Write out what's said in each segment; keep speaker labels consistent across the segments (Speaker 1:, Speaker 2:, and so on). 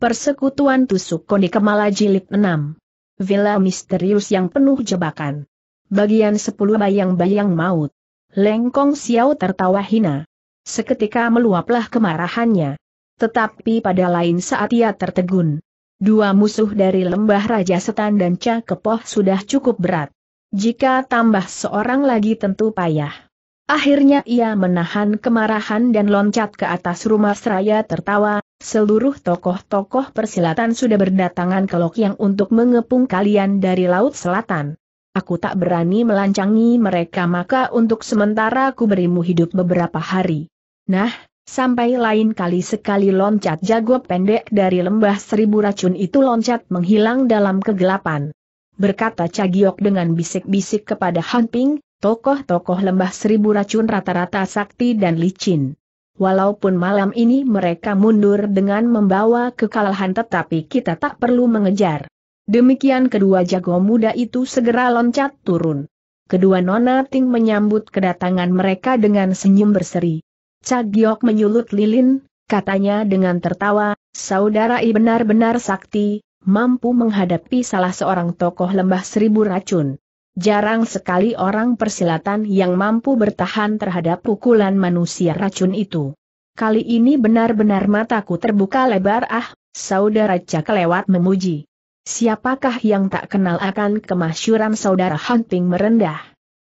Speaker 1: Persekutuan Tusuk Koni Kemala Jilid 6. Villa misterius yang penuh jebakan. Bagian 10 bayang-bayang maut. Lengkong Xiao tertawa hina. Seketika meluaplah kemarahannya. Tetapi pada lain saat ia tertegun. Dua musuh dari lembah Raja Setan dan Cakepoh sudah cukup berat. Jika tambah seorang lagi tentu payah. Akhirnya ia menahan kemarahan dan loncat ke atas rumah seraya tertawa, seluruh tokoh-tokoh persilatan sudah berdatangan ke lok yang untuk mengepung kalian dari Laut Selatan. Aku tak berani melancangi mereka maka untuk sementara aku berimu hidup beberapa hari. Nah, sampai lain kali sekali loncat jago pendek dari lembah seribu racun itu loncat menghilang dalam kegelapan. Berkata Cagiok dengan bisik-bisik kepada hanping. Tokoh-tokoh lembah seribu racun rata-rata sakti dan licin. Walaupun malam ini mereka mundur dengan membawa kekalahan tetapi kita tak perlu mengejar. Demikian kedua jago muda itu segera loncat turun. Kedua nona ting menyambut kedatangan mereka dengan senyum berseri. Cagiok menyulut lilin, katanya dengan tertawa, saudara I benar-benar sakti, mampu menghadapi salah seorang tokoh lembah seribu racun. Jarang sekali orang persilatan yang mampu bertahan terhadap pukulan manusia racun itu. Kali ini benar-benar mataku terbuka lebar ah, saudara Cakelewat memuji. Siapakah yang tak kenal akan kemasyuran saudara Hunting merendah?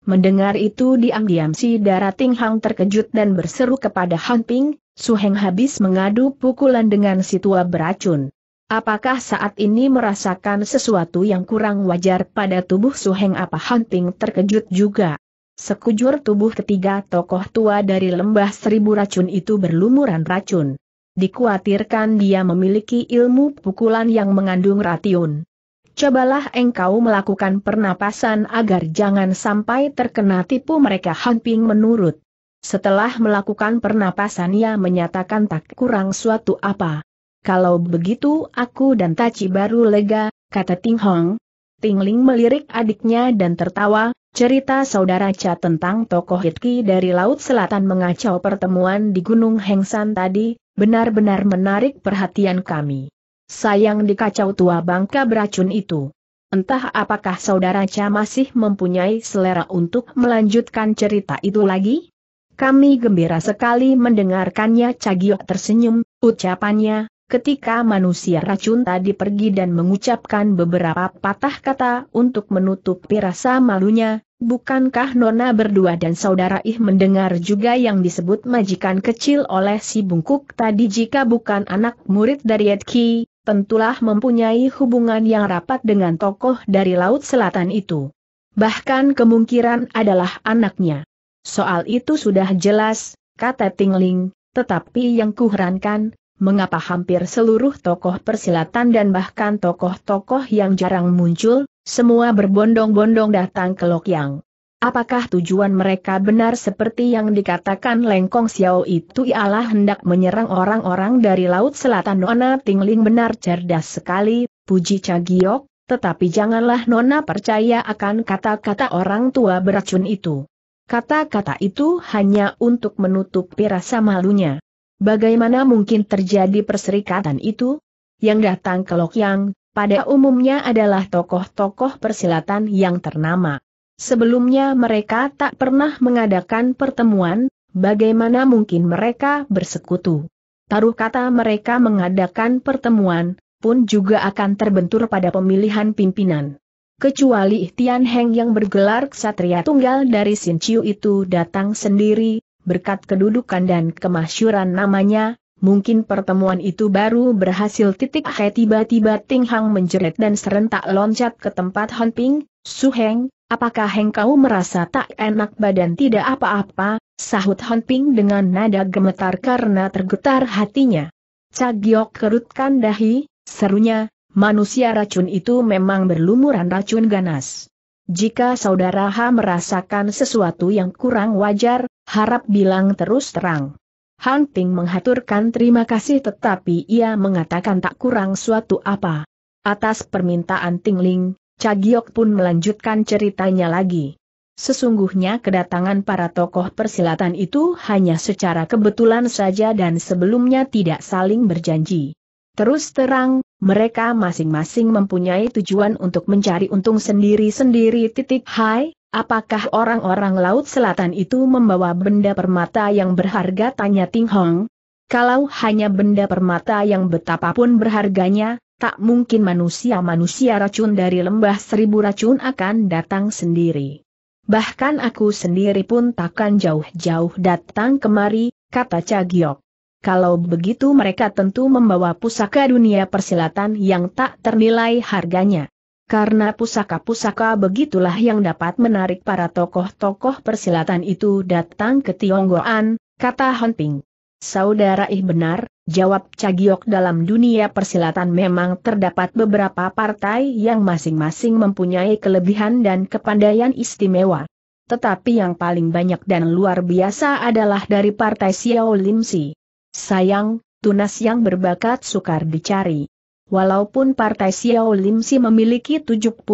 Speaker 1: Mendengar itu diam-diam si darah Ting Hang terkejut dan berseru kepada Hunting, Suheng habis mengadu pukulan dengan si tua beracun. Apakah saat ini merasakan sesuatu yang kurang wajar pada tubuh Su Heng? apa Hunting terkejut juga? Sekujur tubuh ketiga tokoh tua dari lembah seribu racun itu berlumuran racun. Dikuatirkan dia memiliki ilmu pukulan yang mengandung racun. Cobalah engkau melakukan pernapasan agar jangan sampai terkena tipu mereka Hunting menurut. Setelah melakukan pernapasan ia menyatakan tak kurang suatu apa kalau begitu aku dan Taci baru lega, kata Ting Hong. Ting Ling melirik adiknya dan tertawa, cerita saudara Cha tentang tokoh Hitki dari Laut Selatan mengacau pertemuan di Gunung Hengsan tadi, benar-benar menarik perhatian kami. Sayang dikacau tua bangka beracun itu. Entah apakah saudara Cha masih mempunyai selera untuk melanjutkan cerita itu lagi? Kami gembira sekali mendengarkannya Cagio tersenyum, ucapannya, Ketika manusia racun tadi pergi dan mengucapkan beberapa patah kata untuk menutup rasa malunya, bukankah Nona berdua dan saudara Ih mendengar juga yang disebut majikan kecil oleh si bungkuk tadi jika bukan anak murid dari Edki, tentulah mempunyai hubungan yang rapat dengan tokoh dari Laut Selatan itu. Bahkan kemungkinan adalah anaknya. Soal itu sudah jelas, kata Tingling, tetapi yang kuherankan, mengapa hampir seluruh tokoh persilatan dan bahkan tokoh-tokoh yang jarang muncul, semua berbondong-bondong datang ke Lokyang. Apakah tujuan mereka benar seperti yang dikatakan Lengkong Xiao itu ialah hendak menyerang orang-orang dari Laut Selatan Nona Tingling benar cerdas sekali, puji Cagiok, tetapi janganlah Nona percaya akan kata-kata orang tua beracun itu. Kata-kata itu hanya untuk menutup rasa malunya. Bagaimana mungkin terjadi perserikatan itu? Yang datang ke Lokyang, pada umumnya adalah tokoh-tokoh persilatan yang ternama. Sebelumnya mereka tak pernah mengadakan pertemuan, bagaimana mungkin mereka bersekutu. Taruh kata mereka mengadakan pertemuan, pun juga akan terbentur pada pemilihan pimpinan. Kecuali Tian Heng yang bergelar ksatria tunggal dari Sin Chiu itu datang sendiri, berkat kedudukan dan kemasyuran namanya, mungkin pertemuan itu baru berhasil titik he tiba-tiba Ting Hang menjerit dan serentak loncat ke tempat Han Ping, Su Heng, apakah Heng kau merasa tak enak badan tidak apa-apa, sahut Han Ping dengan nada gemetar karena tergetar hatinya. Cagiok kerutkan dahi, serunya, manusia racun itu memang berlumuran racun ganas. Jika saudara H merasakan sesuatu yang kurang wajar, harap bilang terus terang. Han Ting menghaturkan terima kasih tetapi ia mengatakan tak kurang suatu apa. Atas permintaan Tingling, Cagiok pun melanjutkan ceritanya lagi. Sesungguhnya kedatangan para tokoh persilatan itu hanya secara kebetulan saja dan sebelumnya tidak saling berjanji. Terus terang, mereka masing-masing mempunyai tujuan untuk mencari untung sendiri-sendiri titik hai, apakah orang-orang Laut Selatan itu membawa benda permata yang berharga tanya Ting Hong? Kalau hanya benda permata yang betapapun berharganya, tak mungkin manusia-manusia racun dari lembah seribu racun akan datang sendiri. Bahkan aku sendiri pun takkan jauh-jauh datang kemari, kata Cagiok. Kalau begitu mereka tentu membawa pusaka dunia persilatan yang tak ternilai harganya. Karena pusaka-pusaka begitulah yang dapat menarik para tokoh-tokoh persilatan itu datang ke Tionggoan, kata Ping. Saudara ih benar, jawab Cagiok dalam dunia persilatan memang terdapat beberapa partai yang masing-masing mempunyai kelebihan dan kepandaian istimewa. Tetapi yang paling banyak dan luar biasa adalah dari partai Xiao Lim Si. Sayang, tunas yang berbakat sukar dicari. Walaupun Partai Xiao Lim Si memiliki 72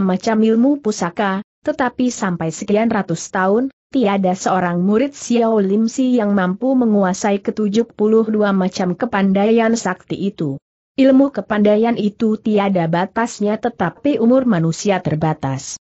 Speaker 1: macam ilmu pusaka, tetapi sampai sekian ratus tahun, tiada seorang murid Xiao Lim Si yang mampu menguasai ke-72 macam kepandaian sakti itu. Ilmu kepandaian itu tiada batasnya tetapi umur manusia terbatas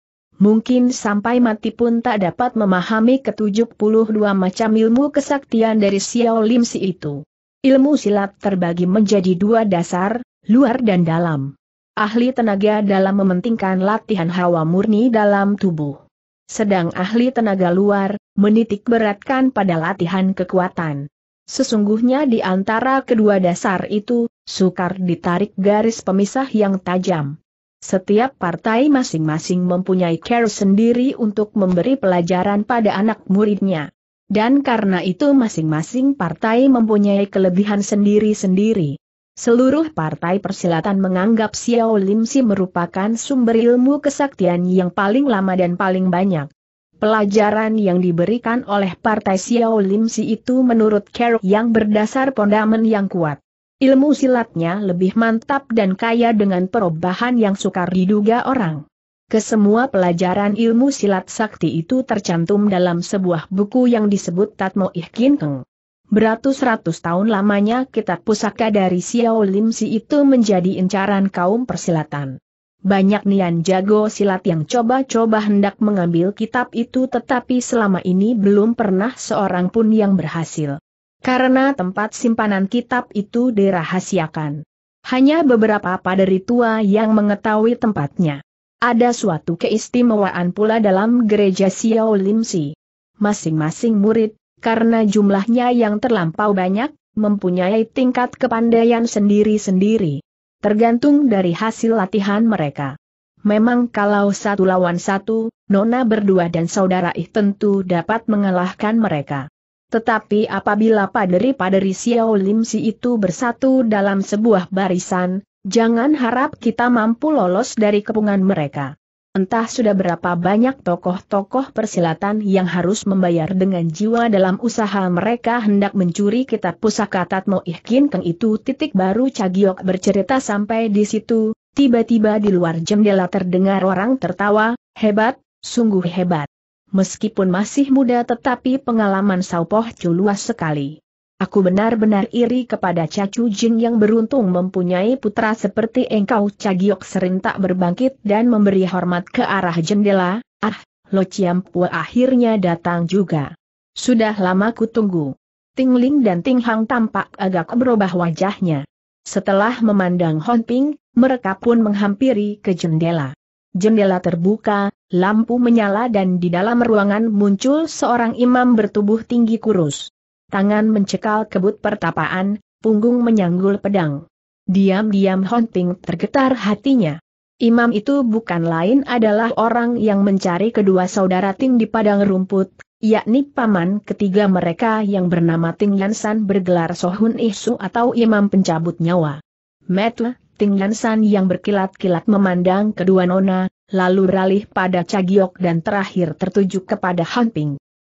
Speaker 1: mungkin sampai mati pun tak dapat memahami ke-72 macam ilmu kesaktian dari Xiao Lim Si itu. Ilmu silat terbagi menjadi dua dasar, luar dan dalam. Ahli tenaga dalam mementingkan latihan hawa murni dalam tubuh. Sedang ahli tenaga luar, menitik beratkan pada latihan kekuatan. Sesungguhnya di antara kedua dasar itu, sukar ditarik garis pemisah yang tajam. Setiap partai masing-masing mempunyai care sendiri untuk memberi pelajaran pada anak muridnya. Dan karena itu masing-masing partai mempunyai kelebihan sendiri-sendiri. Seluruh partai persilatan menganggap Xiao Lim Si merupakan sumber ilmu kesaktian yang paling lama dan paling banyak. Pelajaran yang diberikan oleh partai Xiao Lim Si itu menurut Carol yang berdasar pondamen yang kuat. Ilmu silatnya lebih mantap dan kaya dengan perubahan yang sukar diduga orang. Kesemua pelajaran ilmu silat sakti itu tercantum dalam sebuah buku yang disebut Tatmo Ikhinkeng. Beratus-ratus tahun lamanya kitab pusaka dari Xiao Si itu menjadi incaran kaum persilatan. Banyak nian jago silat yang coba-coba hendak mengambil kitab itu tetapi selama ini belum pernah seorang pun yang berhasil. Karena tempat simpanan kitab itu dirahasiakan. Hanya beberapa paderi tua yang mengetahui tempatnya. Ada suatu keistimewaan pula dalam gereja Xiao Si. Masing-masing murid, karena jumlahnya yang terlampau banyak, mempunyai tingkat kepandaian sendiri-sendiri. Tergantung dari hasil latihan mereka. Memang kalau satu lawan satu, Nona berdua dan saudara Ih tentu dapat mengalahkan mereka. Tetapi apabila paderi paderi Xiao Lim Si itu bersatu dalam sebuah barisan, jangan harap kita mampu lolos dari kepungan mereka. Entah sudah berapa banyak tokoh-tokoh persilatan yang harus membayar dengan jiwa dalam usaha mereka hendak mencuri kitab pusaka Tatmo Ihkin Keng itu titik baru Cagiok bercerita sampai di situ, tiba-tiba di luar jendela terdengar orang tertawa, hebat, sungguh hebat meskipun masih muda tetapi pengalaman Saupoh cu luas sekali. Aku benar-benar iri kepada Cacu Jin yang beruntung mempunyai putra seperti engkau Cagiok serentak berbangkit dan memberi hormat ke arah jendela, ah, Lo Ciampua akhirnya datang juga. Sudah lama ku tunggu. Ting Ling dan Ting Hang tampak agak berubah wajahnya. Setelah memandang Hon Ping, mereka pun menghampiri ke jendela. Jendela terbuka, lampu menyala dan di dalam ruangan muncul seorang imam bertubuh tinggi kurus. Tangan mencekal kebut pertapaan, punggung menyanggul pedang. Diam-diam Hon Ping tergetar hatinya. Imam itu bukan lain adalah orang yang mencari kedua saudara Ting di padang rumput, yakni paman ketiga mereka yang bernama Ting Yansan bergelar Sohun Ihsu atau Imam Pencabut Nyawa. Metle, Ting Lansan yang berkilat-kilat memandang kedua nona, lalu beralih pada Cagiok dan terakhir tertuju kepada Han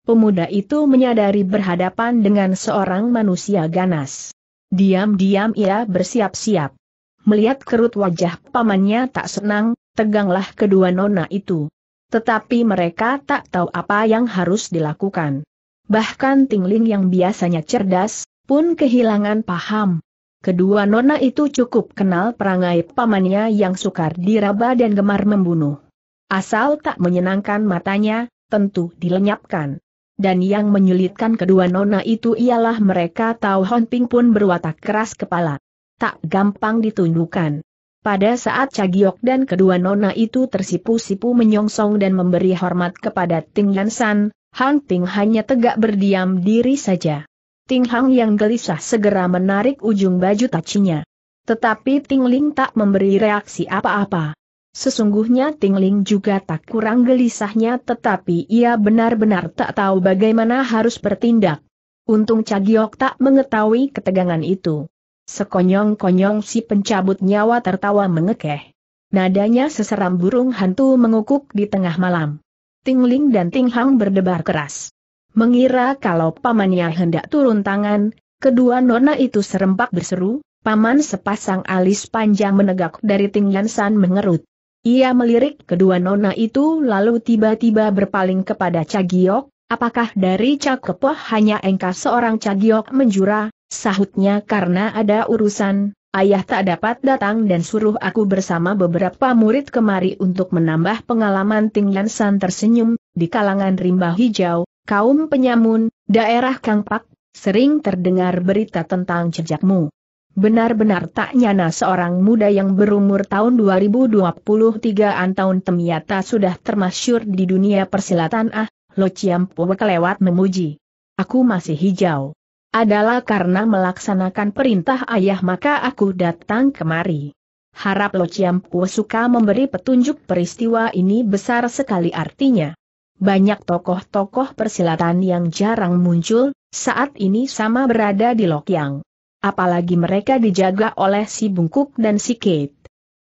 Speaker 1: Pemuda itu menyadari berhadapan dengan seorang manusia ganas. Diam-diam ia bersiap-siap. Melihat kerut wajah pamannya tak senang, teganglah kedua nona itu. Tetapi mereka tak tahu apa yang harus dilakukan. Bahkan Tingling yang biasanya cerdas, pun kehilangan paham. Kedua nona itu cukup kenal perangai pamannya yang sukar diraba dan gemar membunuh. Asal tak menyenangkan matanya, tentu dilenyapkan. Dan yang menyulitkan kedua nona itu ialah mereka tahu Ping pun berwatak keras kepala. Tak gampang ditundukkan. Pada saat Cagiok dan kedua nona itu tersipu-sipu menyongsong dan memberi hormat kepada Ting Yansan, Han Ping hanya tegak berdiam diri saja. Ting Hang yang gelisah segera menarik ujung baju tacinya. Tetapi Ting Ling tak memberi reaksi apa-apa. Sesungguhnya Ting Ling juga tak kurang gelisahnya tetapi ia benar-benar tak tahu bagaimana harus bertindak. Untung Cagiok tak mengetahui ketegangan itu. Sekonyong-konyong si pencabut nyawa tertawa mengekeh. Nadanya seseram burung hantu mengukuk di tengah malam. Ting Ling dan Ting Hang berdebar keras. Mengira kalau pamannya hendak turun tangan, kedua nona itu serempak berseru, paman sepasang alis panjang menegak dari tinggian san mengerut. Ia melirik kedua nona itu lalu tiba-tiba berpaling kepada Cagiok, apakah dari Cakepoh hanya engkau seorang Cagiok menjura, sahutnya karena ada urusan, ayah tak dapat datang dan suruh aku bersama beberapa murid kemari untuk menambah pengalaman tinggian san tersenyum, di kalangan rimba hijau, kaum penyamun, daerah Kangpak, sering terdengar berita tentang jejakmu. Benar-benar tak nyana seorang muda yang berumur tahun 2023an tahun temiata sudah termasyur di dunia persilatan ah, Lo Ciampu kelewat memuji. Aku masih hijau. Adalah karena melaksanakan perintah ayah maka aku datang kemari. Harap Lo Ciampu suka memberi petunjuk peristiwa ini besar sekali artinya banyak tokoh-tokoh persilatan yang jarang muncul, saat ini sama berada di Lokyang. Apalagi mereka dijaga oleh si Bungkuk dan si Kate.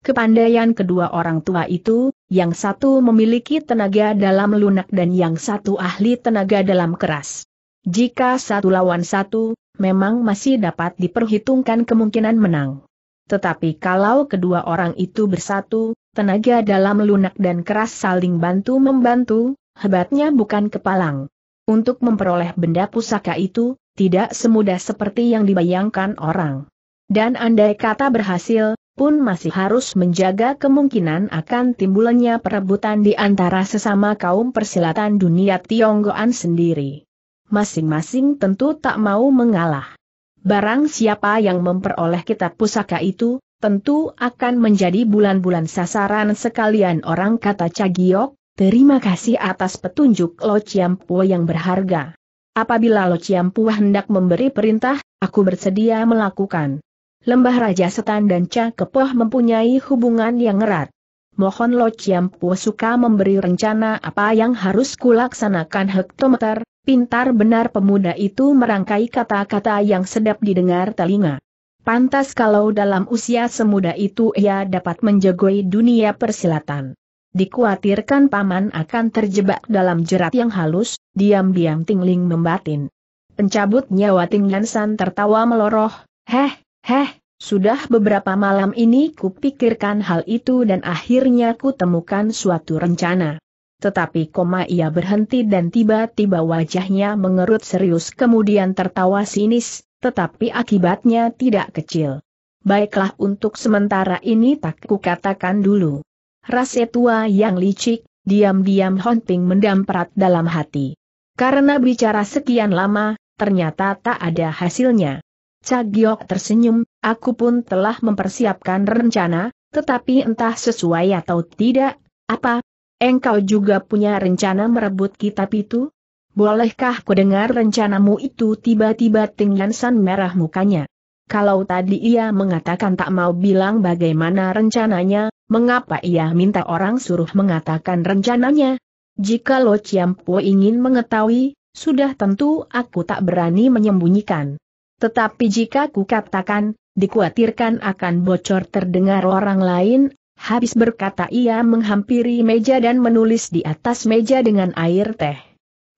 Speaker 1: Kepandaian kedua orang tua itu, yang satu memiliki tenaga dalam lunak dan yang satu ahli tenaga dalam keras. Jika satu lawan satu, memang masih dapat diperhitungkan kemungkinan menang. Tetapi kalau kedua orang itu bersatu, tenaga dalam lunak dan keras saling bantu-membantu, hebatnya bukan kepalang. Untuk memperoleh benda pusaka itu, tidak semudah seperti yang dibayangkan orang. Dan andai kata berhasil, pun masih harus menjaga kemungkinan akan timbulnya perebutan di antara sesama kaum persilatan dunia Tionggoan sendiri. Masing-masing tentu tak mau mengalah. Barang siapa yang memperoleh kitab pusaka itu, tentu akan menjadi bulan-bulan sasaran sekalian orang kata Cagiok, Terima kasih atas petunjuk Lo Ciampu yang berharga. Apabila Lo Ciampu hendak memberi perintah, aku bersedia melakukan. Lembah Raja Setan dan Cakepoh mempunyai hubungan yang erat. Mohon Lo Ciampu suka memberi rencana apa yang harus kulaksanakan hektometer, pintar benar pemuda itu merangkai kata-kata yang sedap didengar telinga. Pantas kalau dalam usia semuda itu ia dapat menjagoi dunia persilatan. Dikuatirkan paman akan terjebak dalam jerat yang halus, diam-diam Tingling membatin. Pencabut nyawa Ting Lansan tertawa meloroh, heh, heh, sudah beberapa malam ini kupikirkan hal itu dan akhirnya ku temukan suatu rencana. Tetapi koma ia berhenti dan tiba-tiba wajahnya mengerut serius kemudian tertawa sinis, tetapi akibatnya tidak kecil. Baiklah untuk sementara ini tak ku katakan dulu rase tua yang licik, diam-diam hunting mendamprat dalam hati. Karena bicara sekian lama, ternyata tak ada hasilnya. Cagiok tersenyum, aku pun telah mempersiapkan rencana, tetapi entah sesuai atau tidak, apa? Engkau juga punya rencana merebut kitab itu? Bolehkah ku dengar rencanamu itu tiba-tiba Tingyan San merah mukanya? Kalau tadi ia mengatakan tak mau bilang bagaimana rencananya, Mengapa ia minta orang suruh mengatakan rencananya? Jika Lo Chiampo ingin mengetahui, sudah tentu aku tak berani menyembunyikan. Tetapi jika ku katakan, dikhawatirkan akan bocor terdengar orang lain, habis berkata ia menghampiri meja dan menulis di atas meja dengan air teh.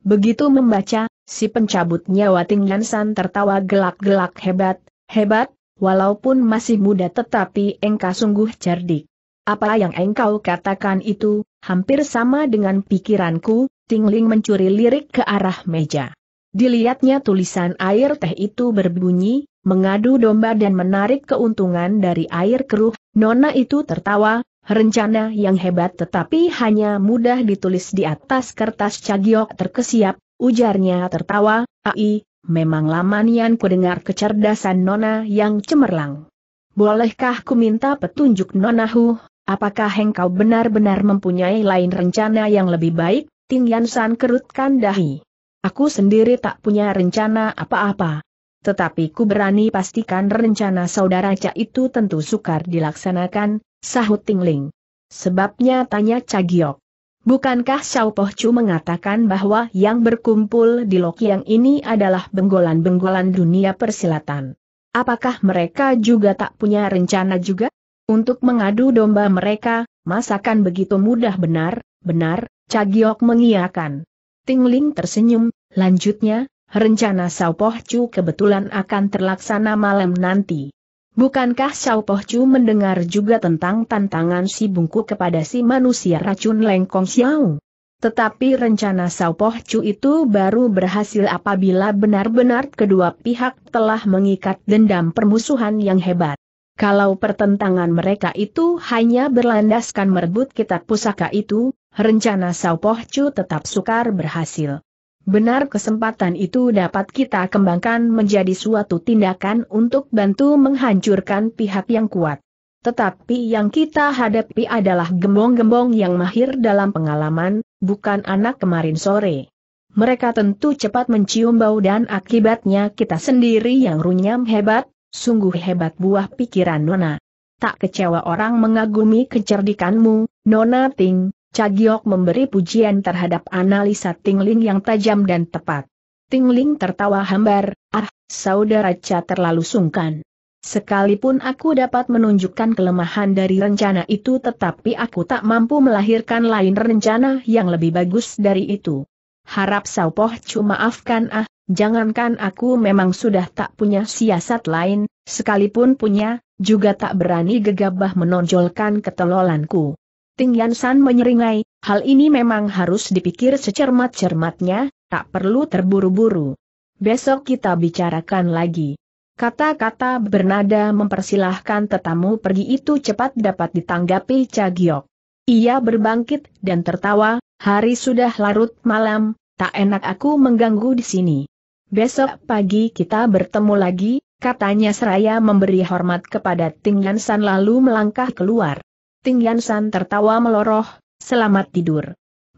Speaker 1: Begitu membaca, si pencabut nyawa Ting Lansan tertawa gelak-gelak hebat, hebat, walaupun masih muda tetapi engkau sungguh cerdik. Apa yang engkau katakan itu, hampir sama dengan pikiranku, Tingling mencuri lirik ke arah meja. Dilihatnya tulisan air teh itu berbunyi, mengadu domba dan menarik keuntungan dari air keruh, Nona itu tertawa, rencana yang hebat tetapi hanya mudah ditulis di atas kertas cagiok terkesiap, ujarnya tertawa, ai, memang lamanian ku dengar kecerdasan Nona yang cemerlang. Bolehkah ku minta petunjuk nona Nonahu? Apakah engkau benar-benar mempunyai lain rencana yang lebih baik? Ting San kerutkan dahi. Aku sendiri tak punya rencana apa-apa. Tetapi ku berani pastikan rencana saudara Ca itu tentu sukar dilaksanakan, sahut ting ling. Sebabnya tanya Ca Giok. Bukankah Xiao Poh Chu mengatakan bahwa yang berkumpul di Yang ini adalah benggolan-benggolan dunia persilatan? Apakah mereka juga tak punya rencana juga? untuk mengadu domba mereka, masakan begitu mudah benar, benar, Cagiok mengiakan. Tingling tersenyum, lanjutnya, rencana Sao Chu kebetulan akan terlaksana malam nanti. Bukankah Sao Chu mendengar juga tentang tantangan si bungku kepada si manusia racun lengkong Xiao? Tetapi rencana Sao Chu itu baru berhasil apabila benar-benar kedua pihak telah mengikat dendam permusuhan yang hebat. Kalau pertentangan mereka itu hanya berlandaskan merebut kitab pusaka itu, rencana Sao Poh Chu tetap sukar berhasil. Benar kesempatan itu dapat kita kembangkan menjadi suatu tindakan untuk bantu menghancurkan pihak yang kuat. Tetapi yang kita hadapi adalah gembong-gembong yang mahir dalam pengalaman, bukan anak kemarin sore. Mereka tentu cepat mencium bau dan akibatnya kita sendiri yang runyam hebat, Sungguh hebat buah pikiran Nona. Tak kecewa orang mengagumi kecerdikanmu, Nona Ting, Cagiok memberi pujian terhadap analisa Tingling yang tajam dan tepat. Tingling tertawa hambar, ah, saudara Cha terlalu sungkan. Sekalipun aku dapat menunjukkan kelemahan dari rencana itu tetapi aku tak mampu melahirkan lain rencana yang lebih bagus dari itu. Harap Saupoh cuma maafkan ah, Jangankan aku memang sudah tak punya siasat lain, sekalipun punya, juga tak berani gegabah menonjolkan ketelolanku. Ting San menyeringai, hal ini memang harus dipikir secermat-cermatnya, tak perlu terburu-buru. Besok kita bicarakan lagi. Kata-kata bernada mempersilahkan tetamu pergi itu cepat dapat ditanggapi Cagiok. Ia berbangkit dan tertawa, hari sudah larut malam, tak enak aku mengganggu di sini. Besok pagi kita bertemu lagi, katanya seraya memberi hormat kepada Ting San lalu melangkah keluar. Ting San tertawa meloroh, selamat tidur.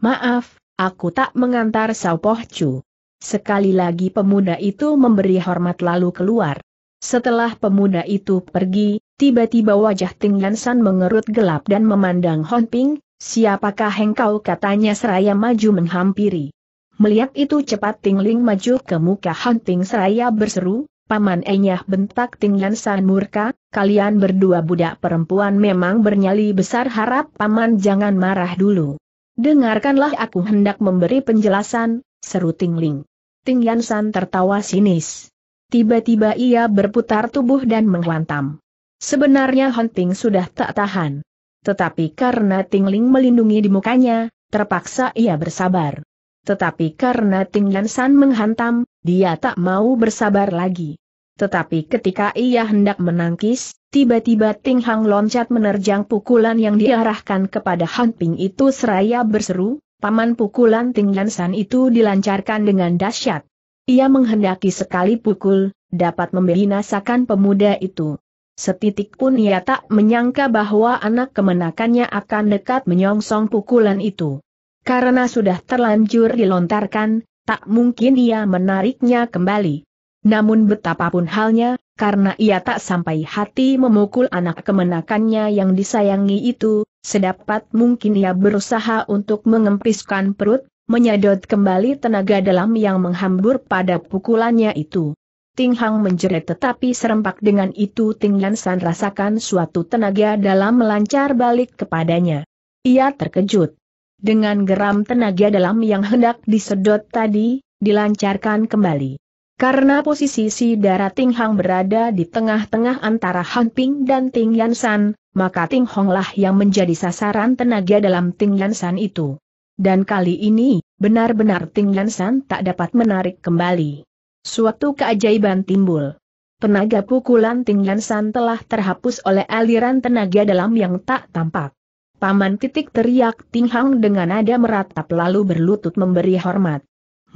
Speaker 1: Maaf, aku tak mengantar Sao Poh Chu. Sekali lagi pemuda itu memberi hormat lalu keluar. Setelah pemuda itu pergi, tiba-tiba wajah Ting San mengerut gelap dan memandang Hon Ping, siapakah engkau katanya seraya maju menghampiri. Melihat itu cepat Tingling maju ke muka Hunting seraya berseru, Paman Enyah bentak Tinglan San murka, kalian berdua budak perempuan memang bernyali besar harap Paman jangan marah dulu. Dengarkanlah aku hendak memberi penjelasan, seru Tingling. Tinglan San tertawa sinis. Tiba-tiba ia berputar tubuh dan menghantam. Sebenarnya Hunting sudah tak tahan. Tetapi karena Tingling melindungi di mukanya, terpaksa ia bersabar. Tetapi karena Tinglan San menghantam, dia tak mau bersabar lagi. Tetapi ketika ia hendak menangkis, tiba-tiba Ting Hang loncat menerjang pukulan yang diarahkan kepada Han Ping itu seraya berseru, paman pukulan Tinglan San itu dilancarkan dengan dahsyat. Ia menghendaki sekali pukul, dapat membinasakan pemuda itu. Setitik pun ia tak menyangka bahwa anak kemenakannya akan dekat menyongsong pukulan itu. Karena sudah terlanjur dilontarkan, tak mungkin ia menariknya kembali. Namun betapapun halnya, karena ia tak sampai hati memukul anak kemenakannya yang disayangi itu, sedapat mungkin ia berusaha untuk mengempiskan perut, menyedot kembali tenaga dalam yang menghambur pada pukulannya itu. Ting Hang menjerit tetapi serempak dengan itu Ting San rasakan suatu tenaga dalam melancar balik kepadanya. Ia terkejut dengan geram tenaga dalam yang hendak disedot tadi, dilancarkan kembali. Karena posisi si darah Ting Hang berada di tengah-tengah antara Han Ping dan Ting San, maka Ting Hong lah yang menjadi sasaran tenaga dalam Ting San itu. Dan kali ini, benar-benar Ting San tak dapat menarik kembali. Suatu keajaiban timbul. Tenaga pukulan Ting San telah terhapus oleh aliran tenaga dalam yang tak tampak. Paman titik teriak Ting Hang dengan nada meratap lalu berlutut memberi hormat.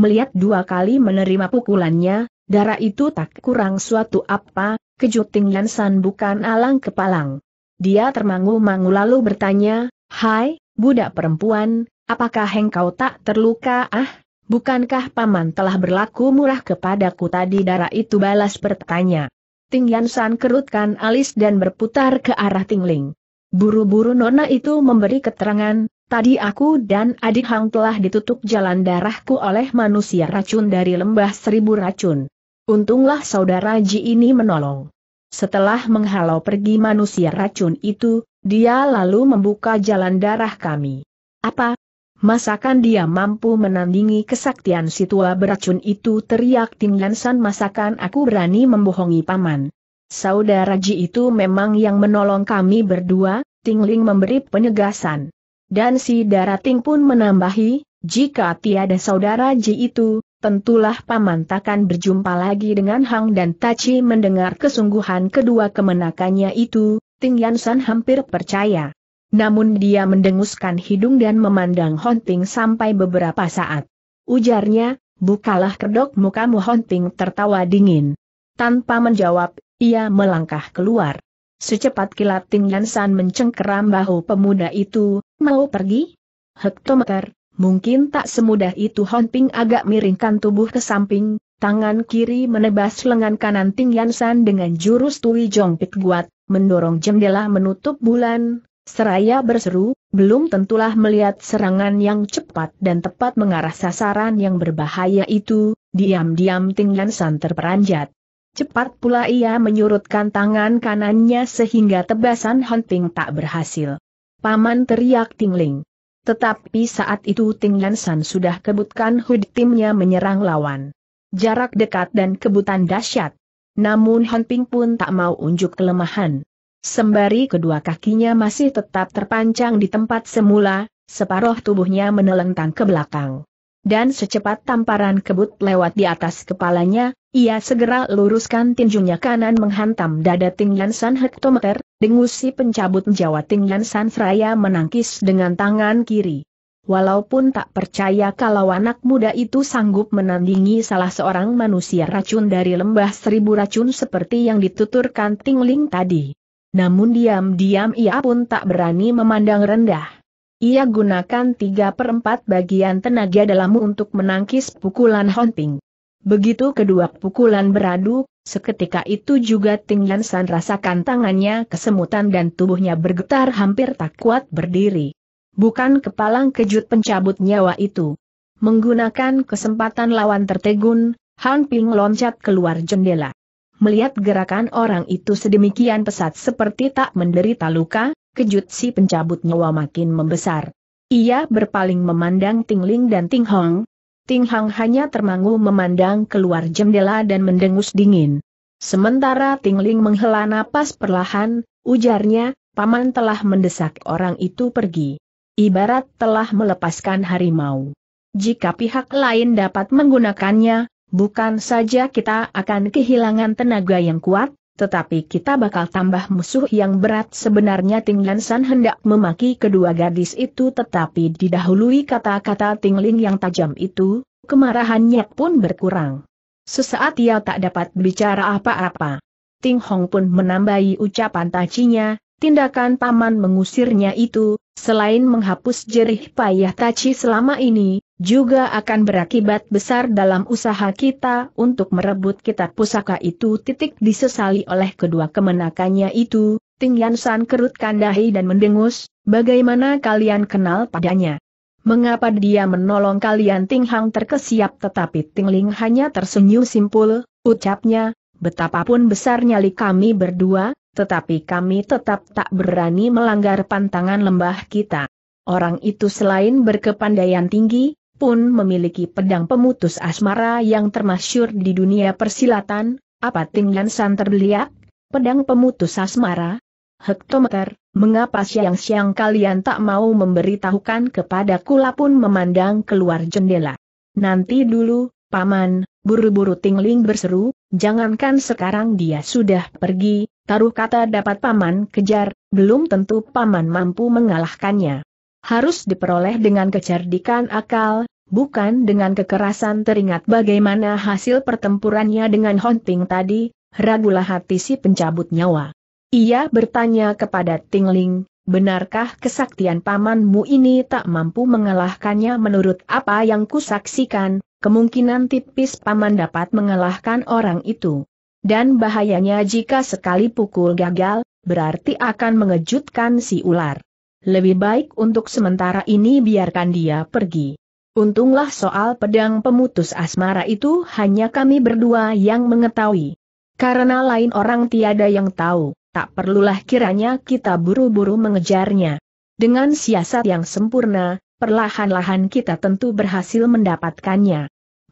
Speaker 1: Melihat dua kali menerima pukulannya, darah itu tak kurang suatu apa, kejut Ting Yan San bukan alang kepalang. Dia termangu-mangu lalu bertanya, Hai, budak perempuan, apakah engkau tak terluka ah? Bukankah paman telah berlaku murah kepadaku tadi darah itu balas bertanya. Ting Yan kerutkan alis dan berputar ke arah Tingling. Buru-buru Nona itu memberi keterangan, tadi aku dan adik Hang telah ditutup jalan darahku oleh manusia racun dari lembah seribu racun. Untunglah saudara Ji ini menolong. Setelah menghalau pergi manusia racun itu, dia lalu membuka jalan darah kami. Apa? Masakan dia mampu menandingi kesaktian si tua beracun itu teriak Ting masakan aku berani membohongi paman. Saudara Ji itu memang yang menolong kami berdua, Tingling memberi penegasan. Dan si Ting pun menambahi, jika tiada saudara Ji itu, tentulah Paman takkan berjumpa lagi dengan Hang dan Tachi mendengar kesungguhan kedua kemenakannya itu, Ting Yansan hampir percaya. Namun dia mendenguskan hidung dan memandang Honting sampai beberapa saat. Ujarnya, bukalah kedok mukamu Honting tertawa dingin. Tanpa menjawab, ia melangkah keluar. Secepat kilat Ting San mencengkeram bahu pemuda itu, mau pergi? Hektometer, mungkin tak semudah itu Hon Ping agak miringkan tubuh ke samping, tangan kiri menebas lengan kanan Ting San dengan jurus Tui Pit Guat, mendorong jendela menutup bulan, seraya berseru, belum tentulah melihat serangan yang cepat dan tepat mengarah sasaran yang berbahaya itu, diam-diam Ting San terperanjat. Cepat pula ia menyurutkan tangan kanannya sehingga tebasan Hunting tak berhasil. Paman teriak Tingling. Tetapi saat itu Ting Lansan sudah kebutkan hud timnya menyerang lawan. Jarak dekat dan kebutan dahsyat. Namun Hunting pun tak mau unjuk kelemahan. Sembari kedua kakinya masih tetap terpancang di tempat semula, separuh tubuhnya menelentang ke belakang. Dan secepat tamparan kebut lewat di atas kepalanya, ia segera luruskan tinjunya kanan menghantam dada Tingyan San hektometer, dengus si pencabut Jawa Tingyan San Fraya menangkis dengan tangan kiri. Walaupun tak percaya kalau anak muda itu sanggup menandingi salah seorang manusia racun dari lembah seribu racun seperti yang dituturkan Tingling tadi. Namun diam-diam ia pun tak berani memandang rendah. Ia gunakan tiga perempat bagian tenaga dalam untuk menangkis pukulan Honting. Begitu kedua pukulan beradu, seketika itu juga Ting San rasakan tangannya kesemutan dan tubuhnya bergetar hampir tak kuat berdiri. Bukan kepalang kejut pencabut nyawa itu. Menggunakan kesempatan lawan tertegun, Han Ping loncat keluar jendela. Melihat gerakan orang itu sedemikian pesat seperti tak menderita luka, kejut si pencabut nyawa makin membesar. Ia berpaling memandang Ting Ling dan Ting Hong, Ting Hang hanya termangu memandang keluar jendela dan mendengus dingin. Sementara Ting Ling menghela napas perlahan, ujarnya, Paman telah mendesak orang itu pergi. Ibarat telah melepaskan harimau. Jika pihak lain dapat menggunakannya, bukan saja kita akan kehilangan tenaga yang kuat, tetapi kita bakal tambah musuh yang berat sebenarnya Ting San hendak memaki kedua gadis itu tetapi didahului kata-kata Ting Ling yang tajam itu, kemarahannya pun berkurang. Sesaat ia tak dapat bicara apa-apa. Ting Hong pun menambahi ucapan tacinya, tindakan paman mengusirnya itu, selain menghapus jerih payah Taci selama ini, juga akan berakibat besar dalam usaha kita untuk merebut kitab pusaka itu titik disesali oleh kedua kemenakannya itu, Ting San kerutkan dahi dan mendengus, bagaimana kalian kenal padanya. Mengapa dia menolong kalian Ting Hang terkesiap tetapi Ting Ling hanya tersenyum simpul, ucapnya, betapapun besar nyali kami berdua, tetapi kami tetap tak berani melanggar pantangan lembah kita. Orang itu selain berkepandaian tinggi, pun memiliki pedang pemutus asmara yang termasyur di dunia persilatan, apa tinggian San terbeliak? Pedang pemutus asmara? Hektometer, mengapa siang-siang kalian tak mau memberitahukan kepada kula pun memandang keluar jendela. Nanti dulu, Paman, buru-buru Tingling berseru, jangankan sekarang dia sudah pergi, taruh kata dapat Paman kejar, belum tentu Paman mampu mengalahkannya harus diperoleh dengan kecerdikan akal, bukan dengan kekerasan teringat bagaimana hasil pertempurannya dengan Honting tadi, ragulah hati si pencabut nyawa. Ia bertanya kepada Tingling, benarkah kesaktian pamanmu ini tak mampu mengalahkannya menurut apa yang kusaksikan, kemungkinan tipis paman dapat mengalahkan orang itu. Dan bahayanya jika sekali pukul gagal, berarti akan mengejutkan si ular lebih baik untuk sementara ini biarkan dia pergi. Untunglah soal pedang pemutus asmara itu hanya kami berdua yang mengetahui. Karena lain orang tiada yang tahu, tak perlulah kiranya kita buru-buru mengejarnya. Dengan siasat yang sempurna, perlahan-lahan kita tentu berhasil mendapatkannya.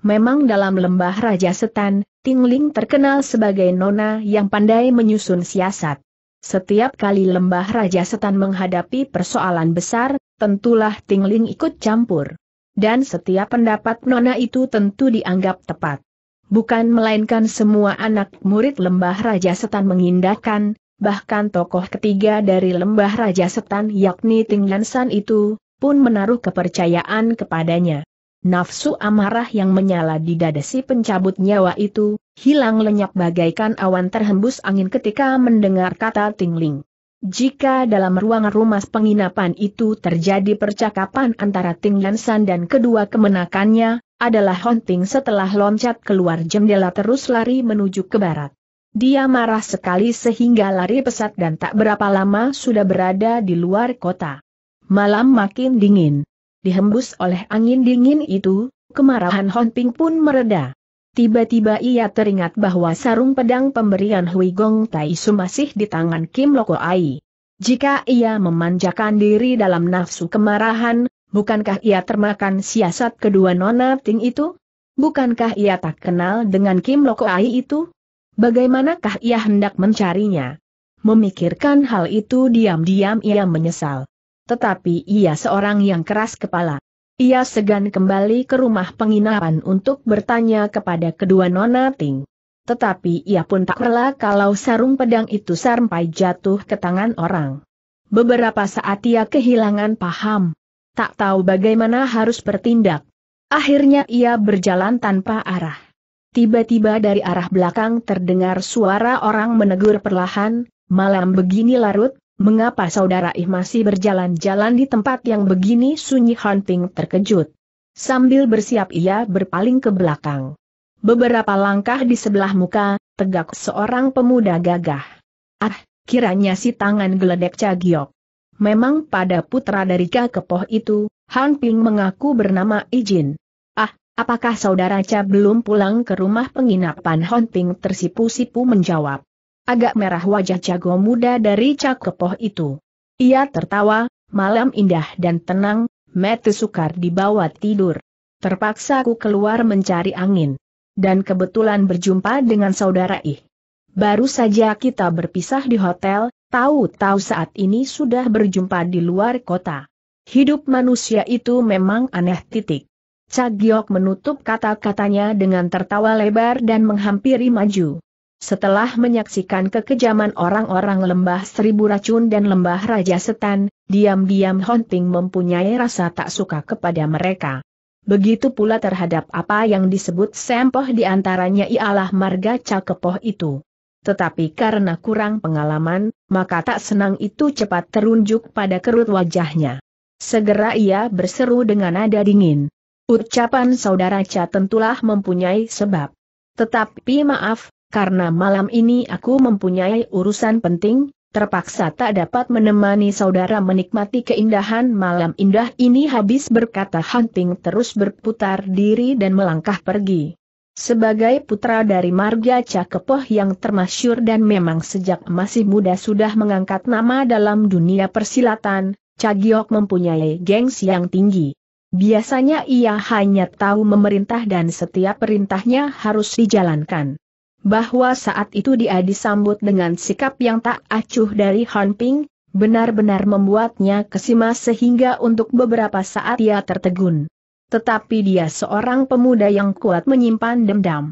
Speaker 1: Memang dalam lembah Raja Setan, Tingling terkenal sebagai nona yang pandai menyusun siasat. Setiap kali lembah Raja Setan menghadapi persoalan besar, tentulah Tingling ikut campur. Dan setiap pendapat Nona itu tentu dianggap tepat. Bukan melainkan semua anak murid lembah Raja Setan mengindahkan, bahkan tokoh ketiga dari lembah Raja Setan yakni tinglansan itu, pun menaruh kepercayaan kepadanya nafsu amarah yang menyala di dada si pencabut nyawa itu, hilang lenyap bagaikan awan terhembus angin ketika mendengar kata Tingling. Jika dalam ruangan rumah penginapan itu terjadi percakapan antara Ting San dan kedua kemenakannya, adalah hunting setelah loncat keluar jendela terus lari menuju ke barat. Dia marah sekali sehingga lari pesat dan tak berapa lama sudah berada di luar kota. Malam makin dingin, Dihembus oleh angin dingin itu, kemarahan Hon Ping pun mereda. Tiba-tiba ia teringat bahwa sarung pedang pemberian Hui Gong Tai masih di tangan Kim Loko Ai. Jika ia memanjakan diri dalam nafsu kemarahan, bukankah ia termakan siasat kedua nona Ting itu? Bukankah ia tak kenal dengan Kim Loko Ai itu? Bagaimanakah ia hendak mencarinya? Memikirkan hal itu diam-diam ia menyesal tetapi ia seorang yang keras kepala. Ia segan kembali ke rumah penginapan untuk bertanya kepada kedua nona Ting. Tetapi ia pun tak rela kalau sarung pedang itu sampai jatuh ke tangan orang. Beberapa saat ia kehilangan paham. Tak tahu bagaimana harus bertindak. Akhirnya ia berjalan tanpa arah. Tiba-tiba dari arah belakang terdengar suara orang menegur perlahan, malam begini larut, mengapa saudara Ih masih berjalan-jalan di tempat yang begini sunyi Hunting terkejut. Sambil bersiap ia berpaling ke belakang. Beberapa langkah di sebelah muka, tegak seorang pemuda gagah. Ah, kiranya si tangan geledek Cagiok. Memang pada putra dari Kepoh itu, Han Ping mengaku bernama Ijin. Ah, apakah saudara Cha belum pulang ke rumah penginapan Han Ping tersipu-sipu menjawab. Agak merah wajah jago muda dari Cakepoh itu. Ia tertawa, malam indah dan tenang, Mete sukar dibawa tidur. Terpaksa ku keluar mencari angin. Dan kebetulan berjumpa dengan saudara Ih. Baru saja kita berpisah di hotel, tahu-tahu saat ini sudah berjumpa di luar kota. Hidup manusia itu memang aneh titik. Cagiok menutup kata-katanya dengan tertawa lebar dan menghampiri maju. Setelah menyaksikan kekejaman orang-orang lembah seribu racun dan lembah raja setan, diam-diam Ping mempunyai rasa tak suka kepada mereka. Begitu pula terhadap apa yang disebut sempoh antaranya ialah marga cakepoh itu. Tetapi karena kurang pengalaman, maka tak senang itu cepat terunjuk pada kerut wajahnya. Segera ia berseru dengan nada dingin. Ucapan saudara Cha tentulah mempunyai sebab. Tetapi maaf, karena malam ini aku mempunyai urusan penting, terpaksa tak dapat menemani saudara menikmati keindahan malam indah ini habis berkata Hunting terus berputar diri dan melangkah pergi. Sebagai putra dari Marga Cakepoh yang termasyur dan memang sejak masih muda sudah mengangkat nama dalam dunia persilatan, Cagiok mempunyai gengsi yang tinggi. Biasanya ia hanya tahu memerintah dan setiap perintahnya harus dijalankan bahwa saat itu dia disambut dengan sikap yang tak acuh dari Han Ping, benar-benar membuatnya kesima sehingga untuk beberapa saat ia tertegun. Tetapi dia seorang pemuda yang kuat menyimpan dendam.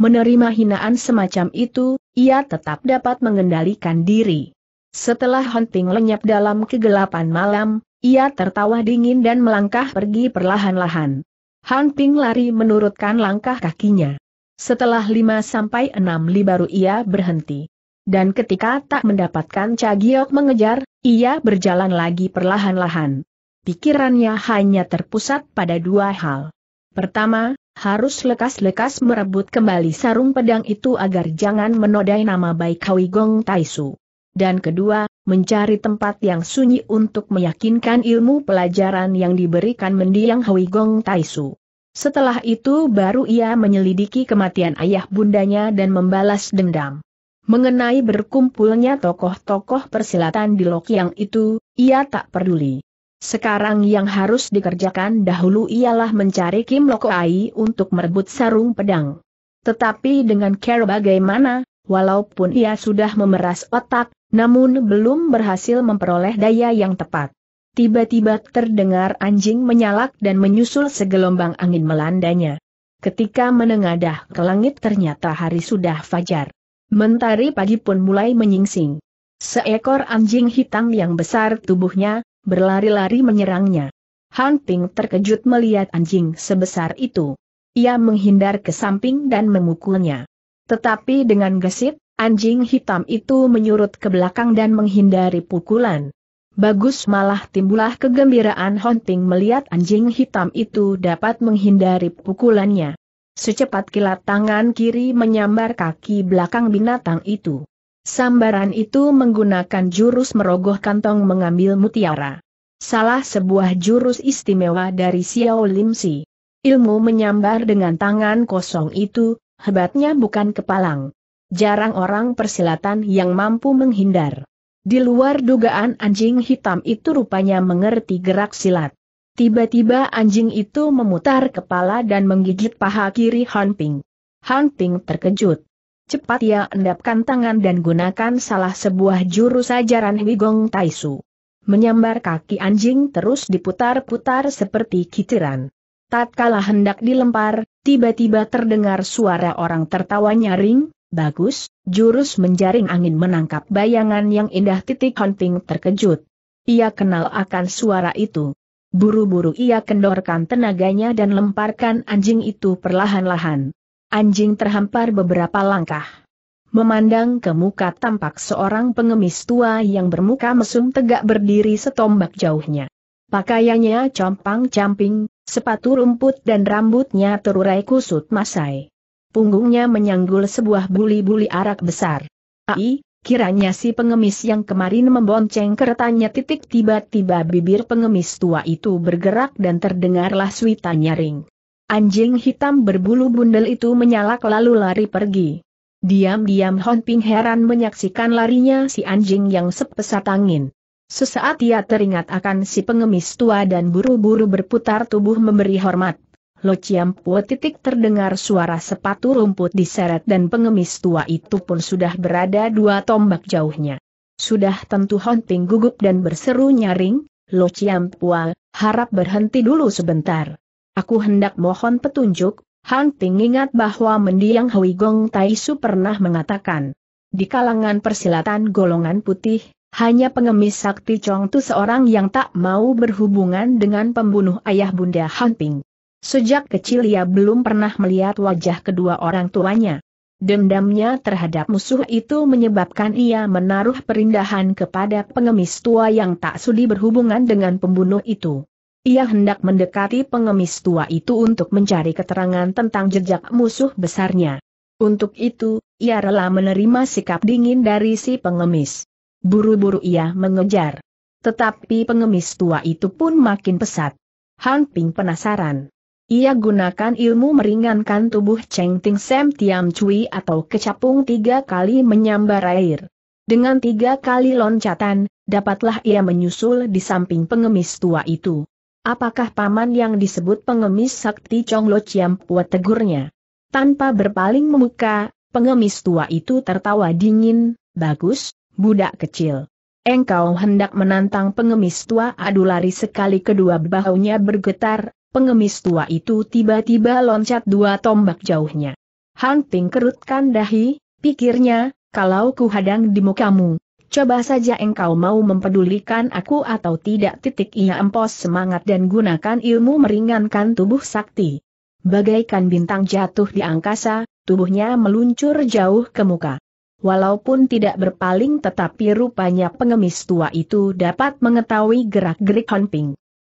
Speaker 1: Menerima hinaan semacam itu, ia tetap dapat mengendalikan diri. Setelah Han Ping lenyap dalam kegelapan malam, ia tertawa dingin dan melangkah pergi perlahan-lahan. Han Ping lari menurutkan langkah kakinya. Setelah 5-6 li baru ia berhenti. Dan ketika tak mendapatkan Cagiok mengejar, ia berjalan lagi perlahan-lahan. Pikirannya hanya terpusat pada dua hal. Pertama, harus lekas-lekas merebut kembali sarung pedang itu agar jangan menodai nama baik Kawi Gong Taisu. Dan kedua, mencari tempat yang sunyi untuk meyakinkan ilmu pelajaran yang diberikan mendiang Hui Gong Taisu. Setelah itu baru ia menyelidiki kematian ayah bundanya dan membalas dendam. Mengenai berkumpulnya tokoh-tokoh persilatan di yang itu, ia tak peduli. Sekarang yang harus dikerjakan dahulu ialah mencari Kim Lokoai untuk merebut sarung pedang. Tetapi dengan care bagaimana, walaupun ia sudah memeras otak, namun belum berhasil memperoleh daya yang tepat tiba-tiba terdengar anjing menyalak dan menyusul segelombang angin melandanya. Ketika menengadah ke langit ternyata hari sudah fajar. Mentari pagi pun mulai menyingsing. Seekor anjing hitam yang besar tubuhnya, berlari-lari menyerangnya. Hunting terkejut melihat anjing sebesar itu. Ia menghindar ke samping dan memukulnya. Tetapi dengan gesit, anjing hitam itu menyurut ke belakang dan menghindari pukulan. Bagus malah timbulah kegembiraan Hunting melihat anjing hitam itu dapat menghindari pukulannya. Secepat kilat tangan kiri menyambar kaki belakang binatang itu. Sambaran itu menggunakan jurus merogoh kantong mengambil mutiara. Salah sebuah jurus istimewa dari Xiao Lim Si. Ilmu menyambar dengan tangan kosong itu, hebatnya bukan kepalang. Jarang orang persilatan yang mampu menghindar. Di luar dugaan anjing hitam itu rupanya mengerti gerak silat. Tiba-tiba anjing itu memutar kepala dan menggigit paha kiri Han Ping. terkejut. Cepat ia endapkan tangan dan gunakan salah sebuah jurus ajaran Wigong Taisu. Menyambar kaki anjing terus diputar-putar seperti kitiran. Tatkala hendak dilempar, tiba-tiba terdengar suara orang tertawa nyaring, Bagus, jurus menjaring angin menangkap bayangan yang indah titik Hunting terkejut. Ia kenal akan suara itu. Buru-buru ia kendorkan tenaganya dan lemparkan anjing itu perlahan-lahan. Anjing terhampar beberapa langkah. Memandang ke muka tampak seorang pengemis tua yang bermuka mesum tegak berdiri setombak jauhnya. Pakaiannya compang-camping, sepatu rumput dan rambutnya terurai kusut masai punggungnya menyanggul sebuah buli-buli arak besar. Ai, kiranya si pengemis yang kemarin membonceng keretanya titik tiba-tiba bibir pengemis tua itu bergerak dan terdengarlah suita nyaring. Anjing hitam berbulu bundel itu menyalak lalu lari pergi. Diam-diam Hon Ping heran menyaksikan larinya si anjing yang sepesat angin. Sesaat ia teringat akan si pengemis tua dan buru-buru berputar tubuh memberi hormat. Lo Ciampo titik terdengar suara sepatu rumput diseret dan pengemis tua itu pun sudah berada dua tombak jauhnya. Sudah tentu Honting gugup dan berseru nyaring, Lo Ciampua, harap berhenti dulu sebentar. Aku hendak mohon petunjuk, Han Ping ingat bahwa mendiang Hui Gong Tai Su pernah mengatakan. Di kalangan persilatan golongan putih, hanya pengemis sakti Chong Tu seorang yang tak mau berhubungan dengan pembunuh ayah bunda Han Ping. Sejak kecil ia belum pernah melihat wajah kedua orang tuanya. Dendamnya terhadap musuh itu menyebabkan ia menaruh perindahan kepada pengemis tua yang tak sudi berhubungan dengan pembunuh itu. Ia hendak mendekati pengemis tua itu untuk mencari keterangan tentang jejak musuh besarnya. Untuk itu, ia rela menerima sikap dingin dari si pengemis. Buru-buru ia mengejar. Tetapi pengemis tua itu pun makin pesat. Han Ping penasaran. Ia gunakan ilmu meringankan tubuh Cheng Ting Sam Tiam Cui atau kecapung tiga kali menyambar air. Dengan tiga kali loncatan, dapatlah ia menyusul di samping pengemis tua itu. Apakah paman yang disebut pengemis sakti Chong Lo Chiam Pua tegurnya? Tanpa berpaling memuka, pengemis tua itu tertawa dingin, bagus, budak kecil. Engkau hendak menantang pengemis tua Adulari sekali kedua bahunya bergetar, pengemis tua itu tiba-tiba loncat dua tombak jauhnya. Han Ping kerutkan dahi, pikirnya, kalau ku hadang di mukamu, coba saja engkau mau mempedulikan aku atau tidak titik ia empos semangat dan gunakan ilmu meringankan tubuh sakti. Bagaikan bintang jatuh di angkasa, tubuhnya meluncur jauh ke muka. Walaupun tidak berpaling tetapi rupanya pengemis tua itu dapat mengetahui gerak-gerik Hon Ping.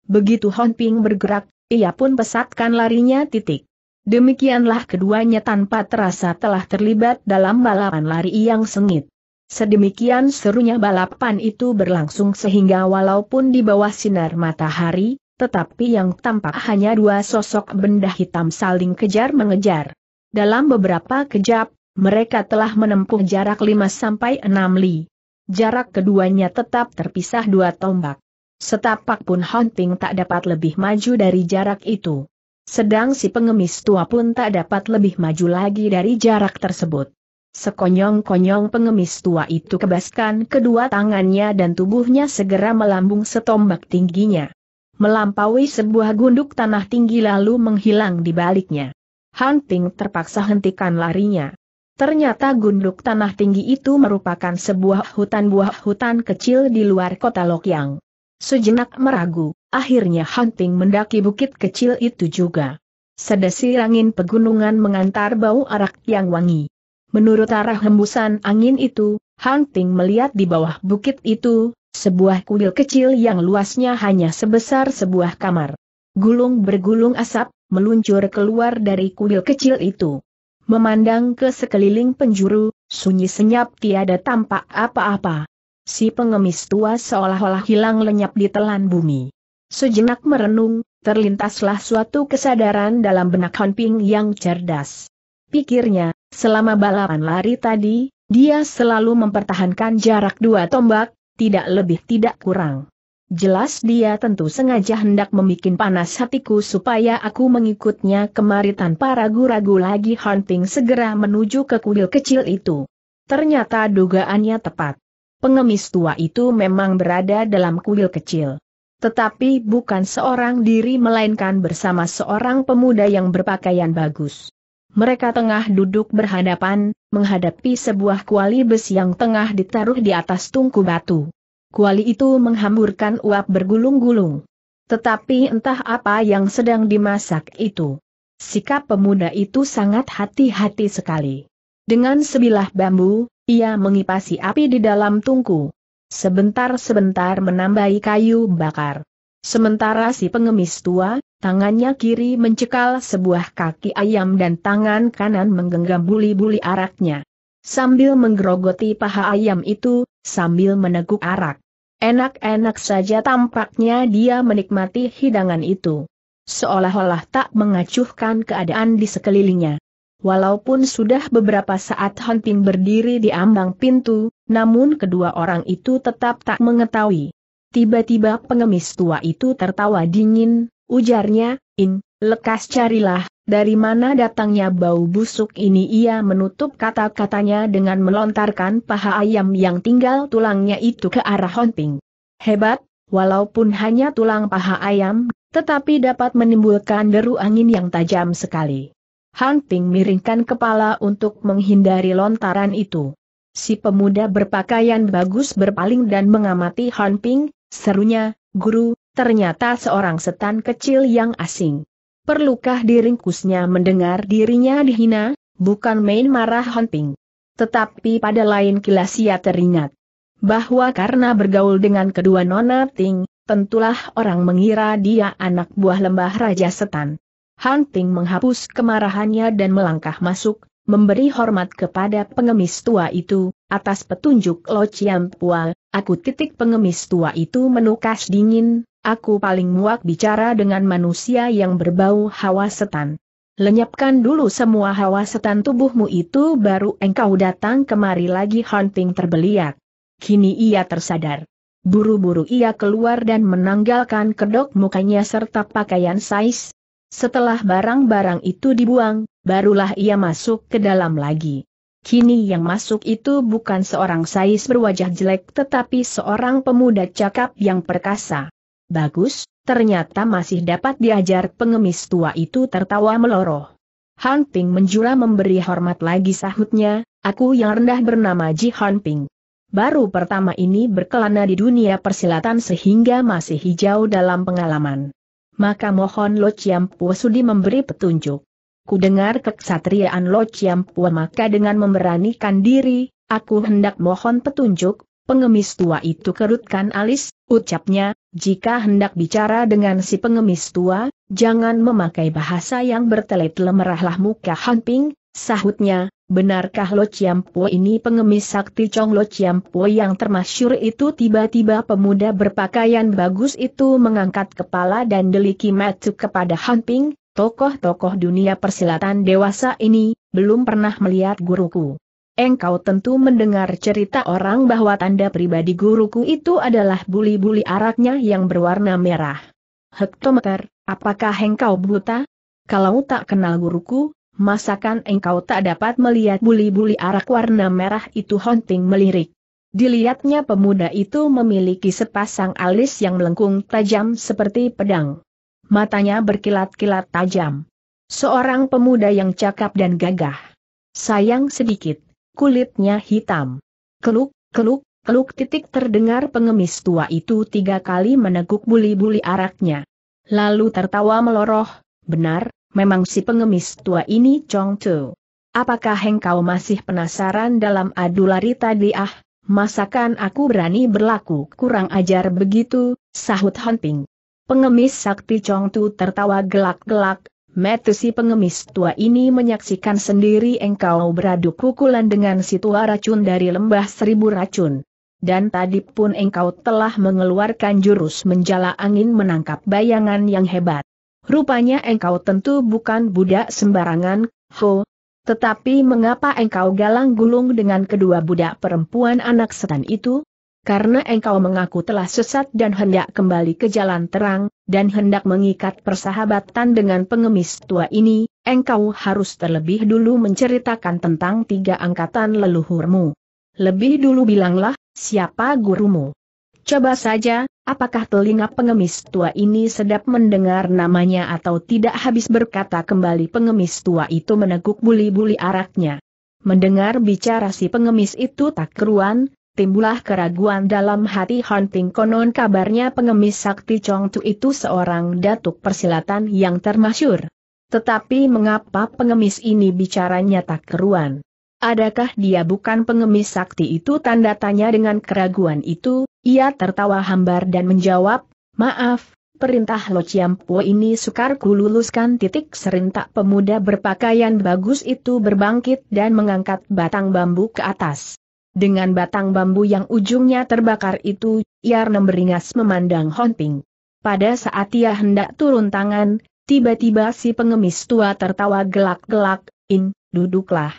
Speaker 1: Begitu Hon Ping bergerak, ia pun pesatkan larinya titik. Demikianlah keduanya tanpa terasa telah terlibat dalam balapan lari yang sengit. Sedemikian serunya balapan itu berlangsung sehingga walaupun di bawah sinar matahari, tetapi yang tampak hanya dua sosok benda hitam saling kejar-mengejar. Dalam beberapa kejap, mereka telah menempuh jarak 5 sampai 6 li. Jarak keduanya tetap terpisah dua tombak. Setapak pun Hunting tak dapat lebih maju dari jarak itu. Sedang si pengemis tua pun tak dapat lebih maju lagi dari jarak tersebut. Sekonyong-konyong pengemis tua itu kebaskan kedua tangannya dan tubuhnya segera melambung setombak tingginya. Melampaui sebuah gunduk tanah tinggi lalu menghilang di baliknya. Hunting terpaksa hentikan larinya. Ternyata gunduk tanah tinggi itu merupakan sebuah hutan buah hutan kecil di luar kota Lokyang. Sejenak meragu, akhirnya Hunting mendaki bukit kecil itu juga. Sedesi angin pegunungan mengantar bau arak yang wangi. Menurut arah hembusan angin itu, Hunting melihat di bawah bukit itu, sebuah kuil kecil yang luasnya hanya sebesar sebuah kamar. Gulung bergulung asap, meluncur keluar dari kuil kecil itu. Memandang ke sekeliling penjuru, sunyi senyap tiada tampak apa-apa si pengemis tua seolah-olah hilang lenyap di telan bumi. Sejenak merenung, terlintaslah suatu kesadaran dalam benak Ping yang cerdas. Pikirnya, selama balapan lari tadi, dia selalu mempertahankan jarak dua tombak, tidak lebih tidak kurang. Jelas dia tentu sengaja hendak memikin panas hatiku supaya aku mengikutnya kemari tanpa ragu-ragu lagi Hunting segera menuju ke kuil kecil itu. Ternyata dugaannya tepat pengemis tua itu memang berada dalam kuil kecil. Tetapi bukan seorang diri melainkan bersama seorang pemuda yang berpakaian bagus. Mereka tengah duduk berhadapan, menghadapi sebuah kuali besi yang tengah ditaruh di atas tungku batu. Kuali itu menghamburkan uap bergulung-gulung. Tetapi entah apa yang sedang dimasak itu. Sikap pemuda itu sangat hati-hati sekali. Dengan sebilah bambu, ia mengipasi api di dalam tungku. Sebentar-sebentar menambahi kayu bakar. Sementara si pengemis tua, tangannya kiri mencekal sebuah kaki ayam dan tangan kanan menggenggam buli-buli araknya. Sambil menggerogoti paha ayam itu, sambil meneguk arak. Enak-enak saja tampaknya dia menikmati hidangan itu. Seolah-olah tak mengacuhkan keadaan di sekelilingnya. Walaupun sudah beberapa saat Hunting berdiri di ambang pintu, namun kedua orang itu tetap tak mengetahui. Tiba-tiba pengemis tua itu tertawa dingin, ujarnya, In, lekas carilah, dari mana datangnya bau busuk ini ia menutup kata-katanya dengan melontarkan paha ayam yang tinggal tulangnya itu ke arah Hunting. Hebat, walaupun hanya tulang paha ayam, tetapi dapat menimbulkan deru angin yang tajam sekali. Han Ping miringkan kepala untuk menghindari lontaran itu. Si pemuda berpakaian bagus berpaling dan mengamati Han Ping, serunya, guru, ternyata seorang setan kecil yang asing. Perlukah diringkusnya mendengar dirinya dihina, bukan main marah Han Ping. Tetapi pada lain kilas ia teringat bahwa karena bergaul dengan kedua nona Ting, tentulah orang mengira dia anak buah lembah Raja Setan. Hunting menghapus kemarahannya dan melangkah masuk, memberi hormat kepada pengemis tua itu, atas petunjuk Lo Chiam Pua, aku titik pengemis tua itu menukas dingin, aku paling muak bicara dengan manusia yang berbau hawa setan. Lenyapkan dulu semua hawa setan tubuhmu itu baru engkau datang kemari lagi hunting terbeliak. Kini ia tersadar. Buru-buru ia keluar dan menanggalkan kedok mukanya serta pakaian sais, setelah barang-barang itu dibuang, barulah ia masuk ke dalam lagi. Kini yang masuk itu bukan seorang sais berwajah jelek tetapi seorang pemuda cakap yang perkasa. Bagus, ternyata masih dapat diajar pengemis tua itu tertawa meloroh. Han Ping menjura memberi hormat lagi sahutnya, aku yang rendah bernama Ji Han Baru pertama ini berkelana di dunia persilatan sehingga masih hijau dalam pengalaman maka mohon Lo Chiampu sudi memberi petunjuk. Ku dengar keksatiaan Lo Chiampu maka dengan memberanikan diri, aku hendak mohon petunjuk, Pengemis tua itu kerutkan alis, ucapnya, jika hendak bicara dengan si pengemis tua, jangan memakai bahasa yang bertelit lemerahlah muka Hanping, sahutnya, Benarkah Lo Chiampo ini pengemis sakti Chong Lo Chiampo yang termasyur itu tiba-tiba pemuda berpakaian bagus itu mengangkat kepala dan deliki matu kepada Han Ping, tokoh-tokoh dunia persilatan dewasa ini, belum pernah melihat guruku. Engkau tentu mendengar cerita orang bahwa tanda pribadi guruku itu adalah buli-buli araknya yang berwarna merah. Hektometer, apakah engkau buta? Kalau tak kenal guruku, Masakan engkau tak dapat melihat buli-buli arak warna merah itu hunting melirik. Dilihatnya pemuda itu memiliki sepasang alis yang melengkung tajam seperti pedang. Matanya berkilat-kilat tajam. Seorang pemuda yang cakap dan gagah. Sayang sedikit, kulitnya hitam. Keluk, keluk, keluk titik terdengar pengemis tua itu tiga kali meneguk buli-buli araknya. Lalu tertawa meloroh, benar, memang si pengemis tua ini Chong Tu. Apakah engkau masih penasaran dalam adu lari tadi ah? Masakan aku berani berlaku kurang ajar begitu, sahut Ping. Pengemis sakti Chong Tu tertawa gelak-gelak, metu si pengemis tua ini menyaksikan sendiri engkau beradu pukulan dengan si tua racun dari lembah seribu racun. Dan tadi pun engkau telah mengeluarkan jurus menjala angin menangkap bayangan yang hebat. Rupanya engkau tentu bukan budak sembarangan, ho. Tetapi mengapa engkau galang gulung dengan kedua budak perempuan anak setan itu? Karena engkau mengaku telah sesat dan hendak kembali ke jalan terang, dan hendak mengikat persahabatan dengan pengemis tua ini, engkau harus terlebih dulu menceritakan tentang tiga angkatan leluhurmu. Lebih dulu bilanglah, siapa gurumu? Coba saja, apakah telinga pengemis tua ini sedap mendengar namanya atau tidak habis berkata kembali pengemis tua itu meneguk buli-buli araknya. Mendengar bicara si pengemis itu tak keruan, timbullah keraguan dalam hati Hunting konon kabarnya pengemis sakti Chongtu itu seorang datuk persilatan yang termasyur. Tetapi mengapa pengemis ini bicaranya tak keruan? Adakah dia bukan pengemis sakti itu tanda tanya dengan keraguan itu, ia tertawa hambar dan menjawab, maaf, perintah Lo Chiampo ini sukar kululuskan titik serentak pemuda berpakaian bagus itu berbangkit dan mengangkat batang bambu ke atas. Dengan batang bambu yang ujungnya terbakar itu, Yar memberingas memandang Honping. Pada saat ia hendak turun tangan, tiba-tiba si pengemis tua tertawa gelak-gelak, In, duduklah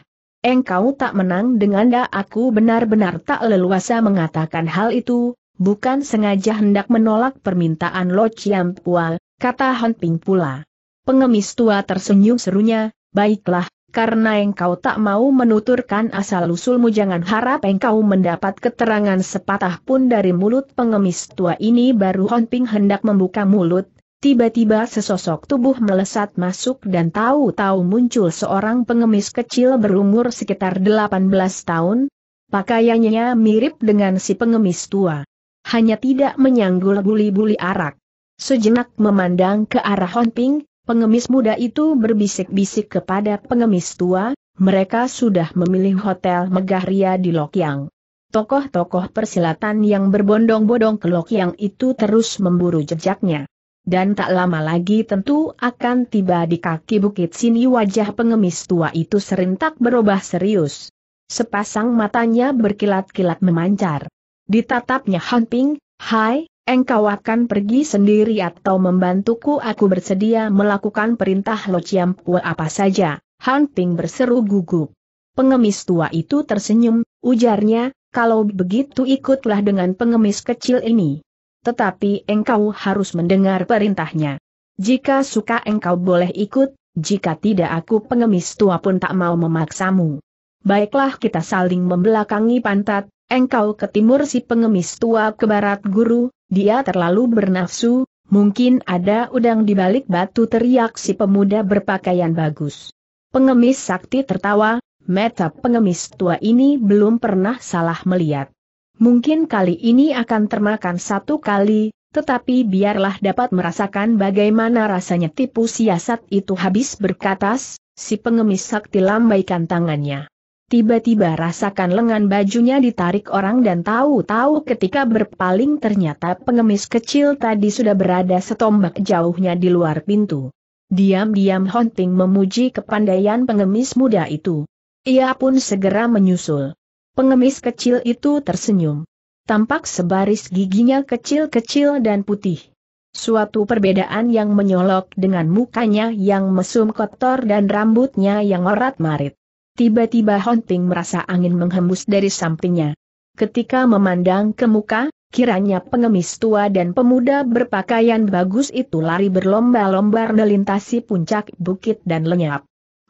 Speaker 1: engkau tak menang dengan da aku benar-benar tak leluasa mengatakan hal itu, bukan sengaja hendak menolak permintaan Lo Chiam Pua, kata Han Ping pula. Pengemis tua tersenyum serunya, baiklah, karena engkau tak mau menuturkan asal-usulmu jangan harap engkau mendapat keterangan sepatah pun dari mulut pengemis tua ini baru Han Ping hendak membuka mulut, Tiba-tiba sesosok tubuh melesat masuk dan tahu-tahu muncul seorang pengemis kecil berumur sekitar 18 tahun. Pakaiannya mirip dengan si pengemis tua. Hanya tidak menyanggul buli-buli arak. Sejenak memandang ke arah Honping, pengemis muda itu berbisik-bisik kepada pengemis tua, mereka sudah memilih hotel megah ria di Lokyang. Tokoh-tokoh persilatan yang berbondong-bondong ke Lokyang itu terus memburu jejaknya dan tak lama lagi tentu akan tiba di kaki bukit sini wajah pengemis tua itu serentak berubah serius. Sepasang matanya berkilat-kilat memancar. Ditatapnya Han Ping, Hai, engkau akan pergi sendiri atau membantuku aku bersedia melakukan perintah Lo Chiam Pua apa saja, Han Ping berseru gugup. Pengemis tua itu tersenyum, ujarnya, kalau begitu ikutlah dengan pengemis kecil ini tetapi engkau harus mendengar perintahnya. Jika suka engkau boleh ikut, jika tidak aku pengemis tua pun tak mau memaksamu. Baiklah kita saling membelakangi pantat, engkau ke timur si pengemis tua ke barat guru, dia terlalu bernafsu, mungkin ada udang di balik batu teriak si pemuda berpakaian bagus. Pengemis sakti tertawa, Metap pengemis tua ini belum pernah salah melihat. Mungkin kali ini akan termakan satu kali, tetapi biarlah dapat merasakan bagaimana rasanya tipu siasat itu habis berkatas, si pengemis sakti lambaikan tangannya. Tiba-tiba rasakan lengan bajunya ditarik orang dan tahu-tahu ketika berpaling ternyata pengemis kecil tadi sudah berada setombak jauhnya di luar pintu. Diam-diam hunting memuji kepandaian pengemis muda itu. Ia pun segera menyusul. Pengemis kecil itu tersenyum. Tampak sebaris giginya kecil-kecil dan putih. Suatu perbedaan yang menyolok dengan mukanya yang mesum kotor dan rambutnya yang orat-marit. Tiba-tiba hunting merasa angin menghembus dari sampingnya. Ketika memandang ke muka, kiranya pengemis tua dan pemuda berpakaian bagus itu lari berlomba-lomba melintasi puncak bukit dan lenyap.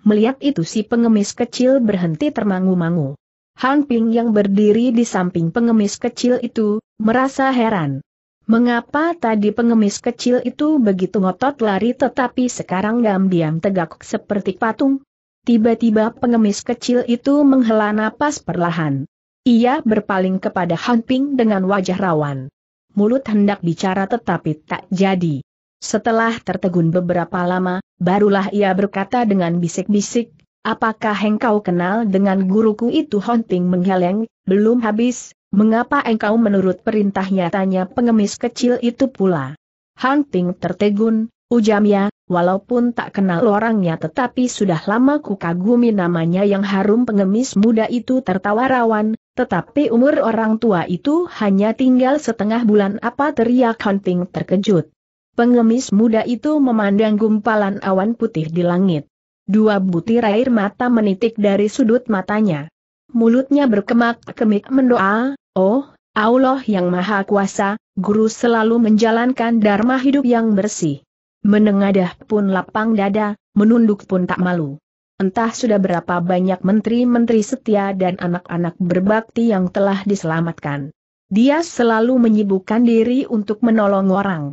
Speaker 1: Melihat itu si pengemis kecil berhenti termangu-mangu. Han Ping yang berdiri di samping pengemis kecil itu, merasa heran. Mengapa tadi pengemis kecil itu begitu ngotot lari tetapi sekarang diam-diam tegak seperti patung? Tiba-tiba pengemis kecil itu menghela napas perlahan. Ia berpaling kepada Han Ping dengan wajah rawan. Mulut hendak bicara tetapi tak jadi. Setelah tertegun beberapa lama, barulah ia berkata dengan bisik-bisik, apakah engkau kenal dengan guruku itu Hunting menggeleng, belum habis, mengapa engkau menurut perintahnya tanya pengemis kecil itu pula. Hunting tertegun, ujamnya, walaupun tak kenal orangnya tetapi sudah lama ku kagumi namanya yang harum pengemis muda itu tertawa rawan, tetapi umur orang tua itu hanya tinggal setengah bulan apa teriak Hunting terkejut. Pengemis muda itu memandang gumpalan awan putih di langit. Dua butir air mata menitik dari sudut matanya. Mulutnya berkemak-kemik mendoa, oh, Allah yang Maha Kuasa, guru selalu menjalankan dharma hidup yang bersih. Menengadah pun lapang dada, menunduk pun tak malu. Entah sudah berapa banyak menteri-menteri setia dan anak-anak berbakti yang telah diselamatkan. Dia selalu menyibukkan diri untuk menolong orang.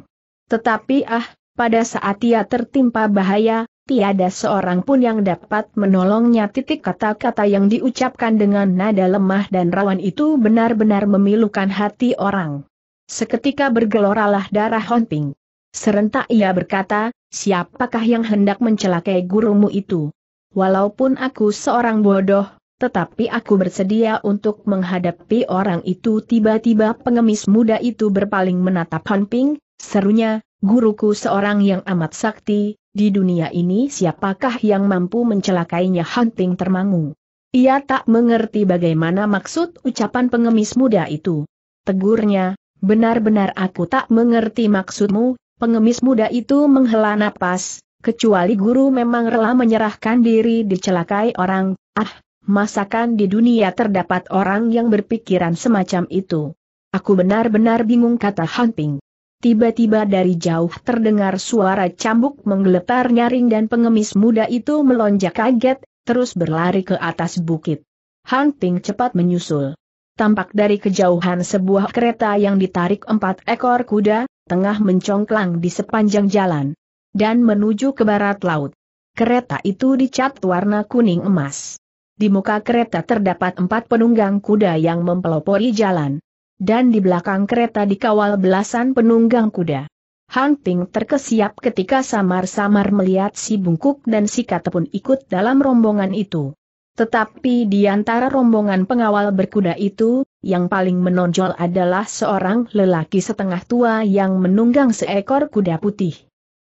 Speaker 1: Tetapi ah, pada saat ia tertimpa bahaya, tiada seorang pun yang dapat menolongnya titik kata-kata yang diucapkan dengan nada lemah dan rawan itu benar-benar memilukan hati orang. Seketika bergeloralah darah Honping. Serentak ia berkata, siapakah yang hendak mencelakai gurumu itu? Walaupun aku seorang bodoh, tetapi aku bersedia untuk menghadapi orang itu tiba-tiba pengemis muda itu berpaling menatap Honping, serunya, guruku seorang yang amat sakti, di dunia ini siapakah yang mampu mencelakainya Hunting termangu. Ia tak mengerti bagaimana maksud ucapan pengemis muda itu. Tegurnya, benar-benar aku tak mengerti maksudmu, pengemis muda itu menghela napas, kecuali guru memang rela menyerahkan diri dicelakai orang, ah, masakan di dunia terdapat orang yang berpikiran semacam itu. Aku benar-benar bingung kata Hunting. Tiba-tiba dari jauh terdengar suara cambuk menggeletar nyaring dan pengemis muda itu melonjak kaget, terus berlari ke atas bukit. Han Ping cepat menyusul. Tampak dari kejauhan sebuah kereta yang ditarik empat ekor kuda, tengah mencongklang di sepanjang jalan. Dan menuju ke barat laut. Kereta itu dicat warna kuning emas. Di muka kereta terdapat empat penunggang kuda yang mempelopori jalan dan di belakang kereta dikawal belasan penunggang kuda. Hang Ping terkesiap ketika samar-samar melihat si bungkuk dan si kata ikut dalam rombongan itu. Tetapi di antara rombongan pengawal berkuda itu, yang paling menonjol adalah seorang lelaki setengah tua yang menunggang seekor kuda putih.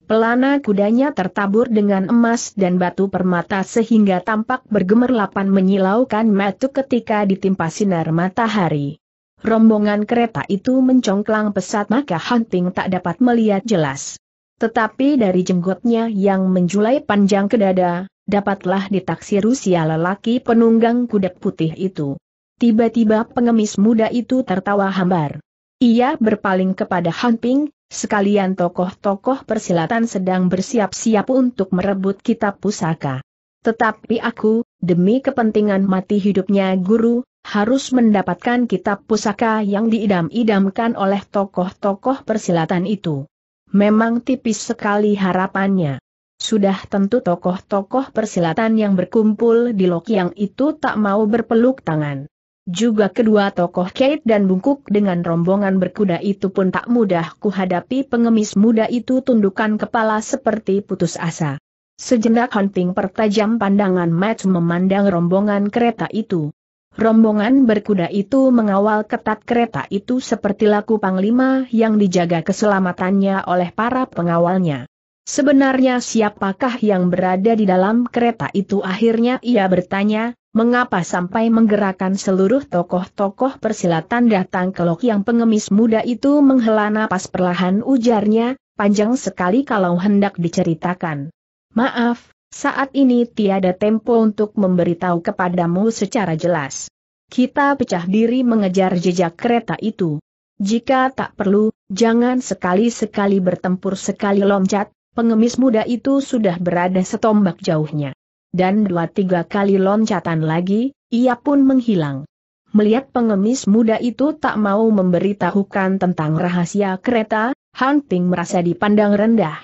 Speaker 1: Pelana kudanya tertabur dengan emas dan batu permata sehingga tampak bergemerlapan menyilaukan mata ketika ditimpa sinar matahari rombongan kereta itu mencongklang pesat maka Hunting tak dapat melihat jelas. Tetapi dari jenggotnya yang menjulai panjang ke dada, dapatlah ditaksir usia lelaki penunggang kuda putih itu. Tiba-tiba pengemis muda itu tertawa hambar. Ia berpaling kepada Hunting, sekalian tokoh-tokoh persilatan sedang bersiap-siap untuk merebut kitab pusaka. Tetapi aku, demi kepentingan mati hidupnya guru, harus mendapatkan kitab pusaka yang diidam-idamkan oleh tokoh-tokoh persilatan itu. Memang tipis sekali harapannya. Sudah tentu tokoh-tokoh persilatan yang berkumpul di yang itu tak mau berpeluk tangan. Juga kedua tokoh Kate dan Bungkuk dengan rombongan berkuda itu pun tak mudah kuhadapi pengemis muda itu tundukan kepala seperti putus asa. Sejenak Hunting pertajam pandangan match memandang rombongan kereta itu. Rombongan berkuda itu mengawal ketat kereta itu seperti laku panglima yang dijaga keselamatannya oleh para pengawalnya. Sebenarnya siapakah yang berada di dalam kereta itu akhirnya ia bertanya, mengapa sampai menggerakkan seluruh tokoh-tokoh persilatan datang ke lok yang pengemis muda itu menghela napas perlahan ujarnya, panjang sekali kalau hendak diceritakan. Maaf, saat ini tiada tempo untuk memberitahu kepadamu secara jelas. Kita pecah diri mengejar jejak kereta itu. Jika tak perlu, jangan sekali-sekali bertempur sekali loncat, pengemis muda itu sudah berada setombak jauhnya. Dan dua tiga kali loncatan lagi, ia pun menghilang. Melihat pengemis muda itu tak mau memberitahukan tentang rahasia kereta, hunting merasa dipandang rendah.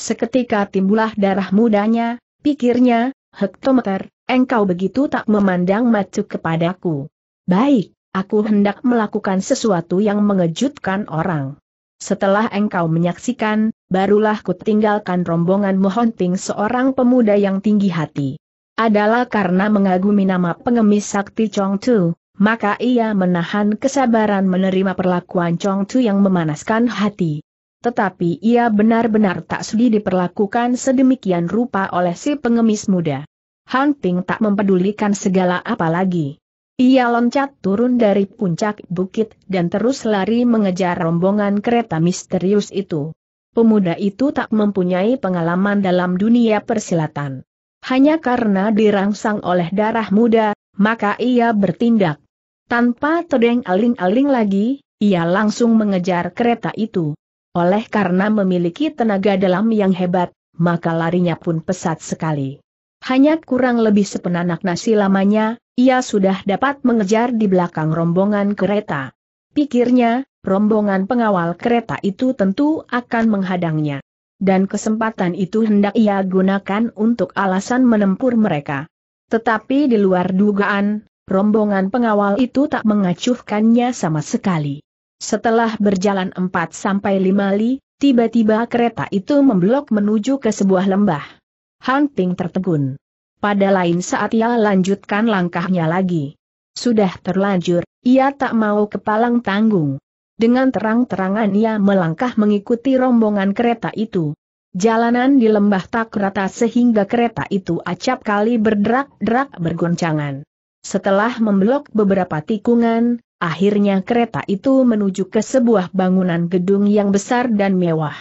Speaker 1: Seketika timbullah darah mudanya, Pikirnya, hektometer, engkau begitu tak memandang macu kepadaku. Baik, aku hendak melakukan sesuatu yang mengejutkan orang. Setelah engkau menyaksikan, barulah ku tinggalkan rombongan Mohonting seorang pemuda yang tinggi hati. Adalah karena mengagumi nama pengemis sakti Chong Tu, maka ia menahan kesabaran menerima perlakuan Chong Tu yang memanaskan hati tetapi ia benar-benar tak sudi diperlakukan sedemikian rupa oleh si pengemis muda. Hunting tak mempedulikan segala apa lagi. Ia loncat turun dari puncak bukit dan terus lari mengejar rombongan kereta misterius itu. Pemuda itu tak mempunyai pengalaman dalam dunia persilatan. Hanya karena dirangsang oleh darah muda, maka ia bertindak. Tanpa tedeng aling-aling lagi, ia langsung mengejar kereta itu. Oleh karena memiliki tenaga dalam yang hebat, maka larinya pun pesat sekali. Hanya kurang lebih sepenanak nasi lamanya, ia sudah dapat mengejar di belakang rombongan kereta. Pikirnya, rombongan pengawal kereta itu tentu akan menghadangnya. Dan kesempatan itu hendak ia gunakan untuk alasan menempur mereka. Tetapi di luar dugaan, rombongan pengawal itu tak mengacuhkannya sama sekali. Setelah berjalan 4-5 li, tiba-tiba kereta itu memblok menuju ke sebuah lembah. Han Ping tertegun. Pada lain saat ia lanjutkan langkahnya lagi. Sudah terlanjur, ia tak mau kepalang tanggung. Dengan terang-terangan ia melangkah mengikuti rombongan kereta itu. Jalanan di lembah tak rata sehingga kereta itu acap kali berderak-derak bergoncangan. Setelah membelok beberapa tikungan, Akhirnya kereta itu menuju ke sebuah bangunan gedung yang besar dan mewah.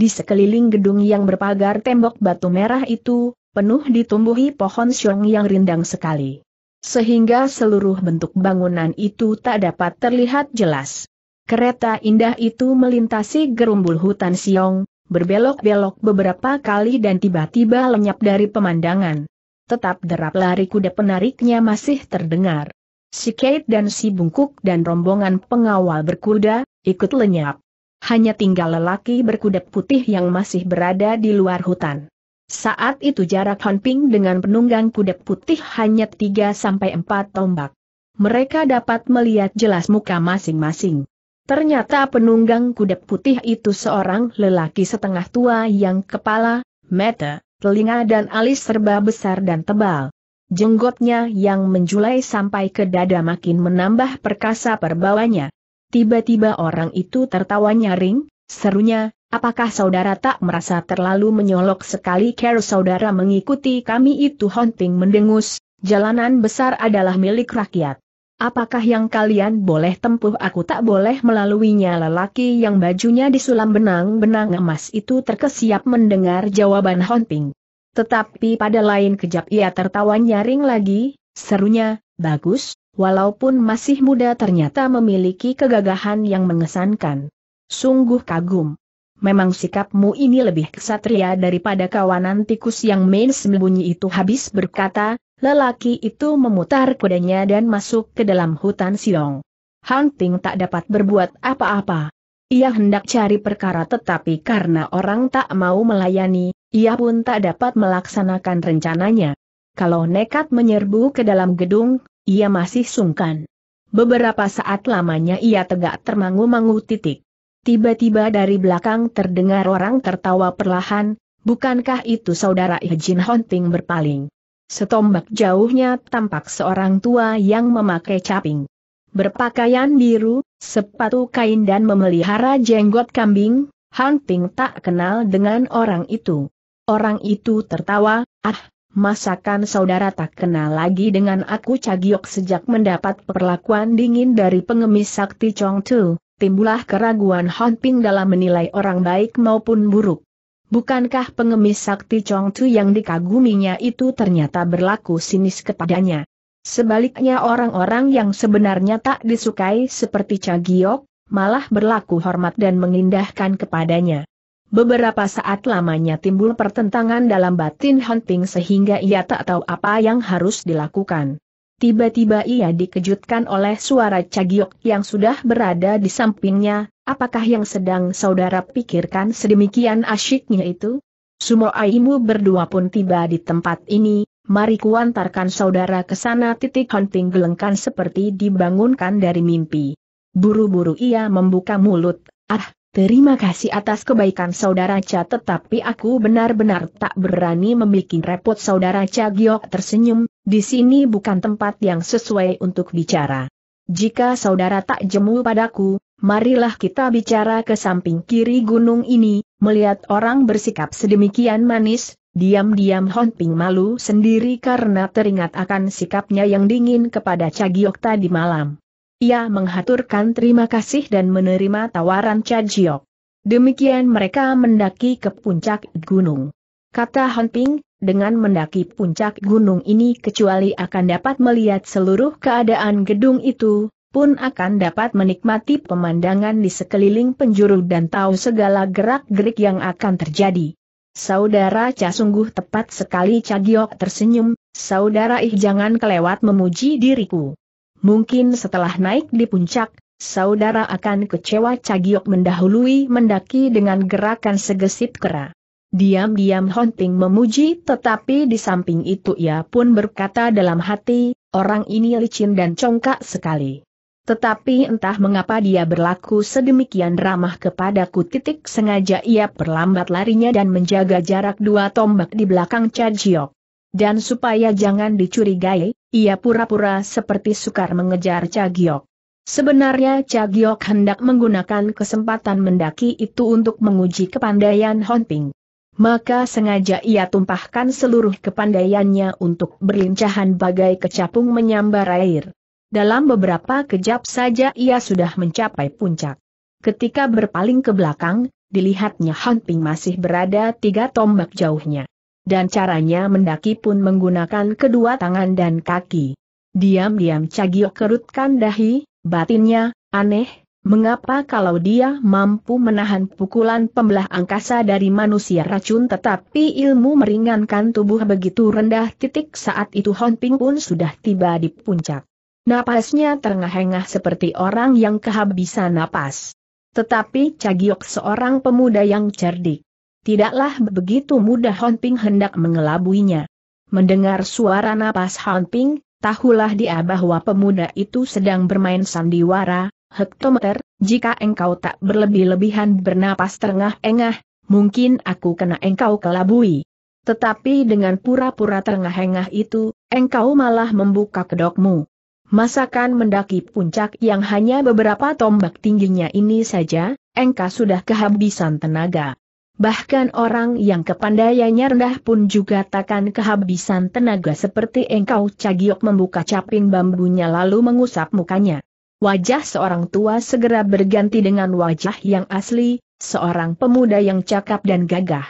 Speaker 1: Di sekeliling gedung yang berpagar tembok batu merah itu, penuh ditumbuhi pohon siung yang rindang sekali. Sehingga seluruh bentuk bangunan itu tak dapat terlihat jelas. Kereta indah itu melintasi gerumbul hutan siong, berbelok-belok beberapa kali dan tiba-tiba lenyap dari pemandangan. Tetap derap lari kuda penariknya masih terdengar si Kate dan si Bungkuk dan rombongan pengawal berkuda, ikut lenyap. Hanya tinggal lelaki berkuda putih yang masih berada di luar hutan. Saat itu jarak Han dengan penunggang kuda putih hanya 3-4 tombak. Mereka dapat melihat jelas muka masing-masing. Ternyata penunggang kuda putih itu seorang lelaki setengah tua yang kepala, mata, telinga dan alis serba besar dan tebal. Jenggotnya yang menjulai sampai ke dada makin menambah perkasa perbawanya. Tiba-tiba orang itu tertawa nyaring, serunya, apakah saudara tak merasa terlalu menyolok sekali care saudara mengikuti kami itu hunting mendengus, jalanan besar adalah milik rakyat. Apakah yang kalian boleh tempuh aku tak boleh melaluinya lelaki yang bajunya disulam benang-benang emas itu terkesiap mendengar jawaban hunting. Tetapi pada lain kejap ia tertawa nyaring lagi, serunya, bagus, walaupun masih muda ternyata memiliki kegagahan yang mengesankan. Sungguh kagum. Memang sikapmu ini lebih kesatria daripada kawanan tikus yang main sembunyi itu habis berkata, lelaki itu memutar kudanya dan masuk ke dalam hutan siong. Hunting tak dapat berbuat apa-apa. Ia hendak cari perkara tetapi karena orang tak mau melayani, ia pun tak dapat melaksanakan rencananya. Kalau nekat menyerbu ke dalam gedung, ia masih sungkan. Beberapa saat lamanya ia tegak termangu-mangu titik. Tiba-tiba dari belakang terdengar orang tertawa perlahan, bukankah itu saudara Ijin Hunting berpaling. Setombak jauhnya tampak seorang tua yang memakai caping. Berpakaian biru, sepatu kain dan memelihara jenggot kambing, Hunting tak kenal dengan orang itu. Orang itu tertawa, ah, masakan saudara tak kenal lagi dengan aku Cagiok sejak mendapat perlakuan dingin dari pengemis sakti Chong Tu, Timbulah keraguan Hon Ping dalam menilai orang baik maupun buruk. Bukankah pengemis sakti Chong Tu yang dikaguminya itu ternyata berlaku sinis kepadanya? Sebaliknya orang-orang yang sebenarnya tak disukai seperti Cagiok, malah berlaku hormat dan mengindahkan kepadanya. Beberapa saat lamanya timbul pertentangan dalam batin Hunting sehingga ia tak tahu apa yang harus dilakukan. Tiba-tiba ia dikejutkan oleh suara Cagiok yang sudah berada di sampingnya, apakah yang sedang saudara pikirkan sedemikian asyiknya itu? Sumo Aimu berdua pun tiba di tempat ini, mari kuantarkan saudara ke sana titik hunting gelengkan seperti dibangunkan dari mimpi. Buru-buru ia membuka mulut, ah, Terima kasih atas kebaikan saudara Cha tetapi aku benar-benar tak berani membuat repot saudara Cha Giok tersenyum, di sini bukan tempat yang sesuai untuk bicara. Jika saudara tak jemu padaku, marilah kita bicara ke samping kiri gunung ini, melihat orang bersikap sedemikian manis, diam-diam Hon Ping malu sendiri karena teringat akan sikapnya yang dingin kepada Cha Giok tadi malam. Ia menghaturkan terima kasih dan menerima tawaran Chajiok. Demikian mereka mendaki ke puncak gunung. Kata Han Ping, dengan mendaki puncak gunung ini kecuali akan dapat melihat seluruh keadaan gedung itu, pun akan dapat menikmati pemandangan di sekeliling penjuru dan tahu segala gerak-gerik yang akan terjadi. Saudara Cha sungguh tepat sekali Cha tersenyum, Saudara Ih jangan kelewat memuji diriku mungkin setelah naik di puncak, saudara akan kecewa Cagiok mendahului mendaki dengan gerakan segesit kera. Diam-diam Honting memuji tetapi di samping itu ia pun berkata dalam hati, orang ini licin dan congkak sekali. Tetapi entah mengapa dia berlaku sedemikian ramah kepadaku titik sengaja ia perlambat larinya dan menjaga jarak dua tombak di belakang Cagiok. Dan supaya jangan dicurigai, ia pura-pura seperti sukar mengejar Cagiok. Sebenarnya Cagiok hendak menggunakan kesempatan mendaki itu untuk menguji kepandaian Honping. Maka sengaja ia tumpahkan seluruh kepandaiannya untuk berlincahan bagai kecapung menyambar air. Dalam beberapa kejap saja ia sudah mencapai puncak. Ketika berpaling ke belakang, dilihatnya Hanping masih berada tiga tombak jauhnya dan caranya mendaki pun menggunakan kedua tangan dan kaki. Diam-diam Cagio kerutkan dahi, batinnya, aneh, mengapa kalau dia mampu menahan pukulan pembelah angkasa dari manusia racun tetapi ilmu meringankan tubuh begitu rendah titik saat itu Honping pun sudah tiba di puncak. Napasnya terengah-engah seperti orang yang kehabisan napas. Tetapi Cagiok seorang pemuda yang cerdik tidaklah begitu mudah Hon Ping hendak mengelabuinya. Mendengar suara napas Hon Ping, tahulah dia bahwa pemuda itu sedang bermain sandiwara, hektometer, jika engkau tak berlebih-lebihan bernapas terengah-engah, mungkin aku kena engkau kelabui. Tetapi dengan pura-pura terengah-engah itu, engkau malah membuka kedokmu. Masakan mendaki puncak yang hanya beberapa tombak tingginya ini saja, engkau sudah kehabisan tenaga. Bahkan orang yang kepandaiannya rendah pun juga takkan kehabisan tenaga seperti engkau Cagiok membuka caping bambunya lalu mengusap mukanya. Wajah seorang tua segera berganti dengan wajah yang asli, seorang pemuda yang cakap dan gagah.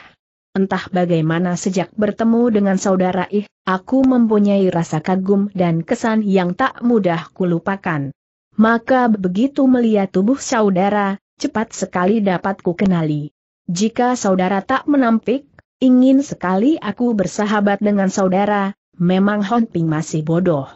Speaker 1: Entah bagaimana sejak bertemu dengan saudara Ih, aku mempunyai rasa kagum dan kesan yang tak mudah kulupakan. Maka begitu melihat tubuh saudara, cepat sekali dapat kukenali. kenali. Jika saudara tak menampik, ingin sekali aku bersahabat dengan saudara, memang Hon Ping masih bodoh.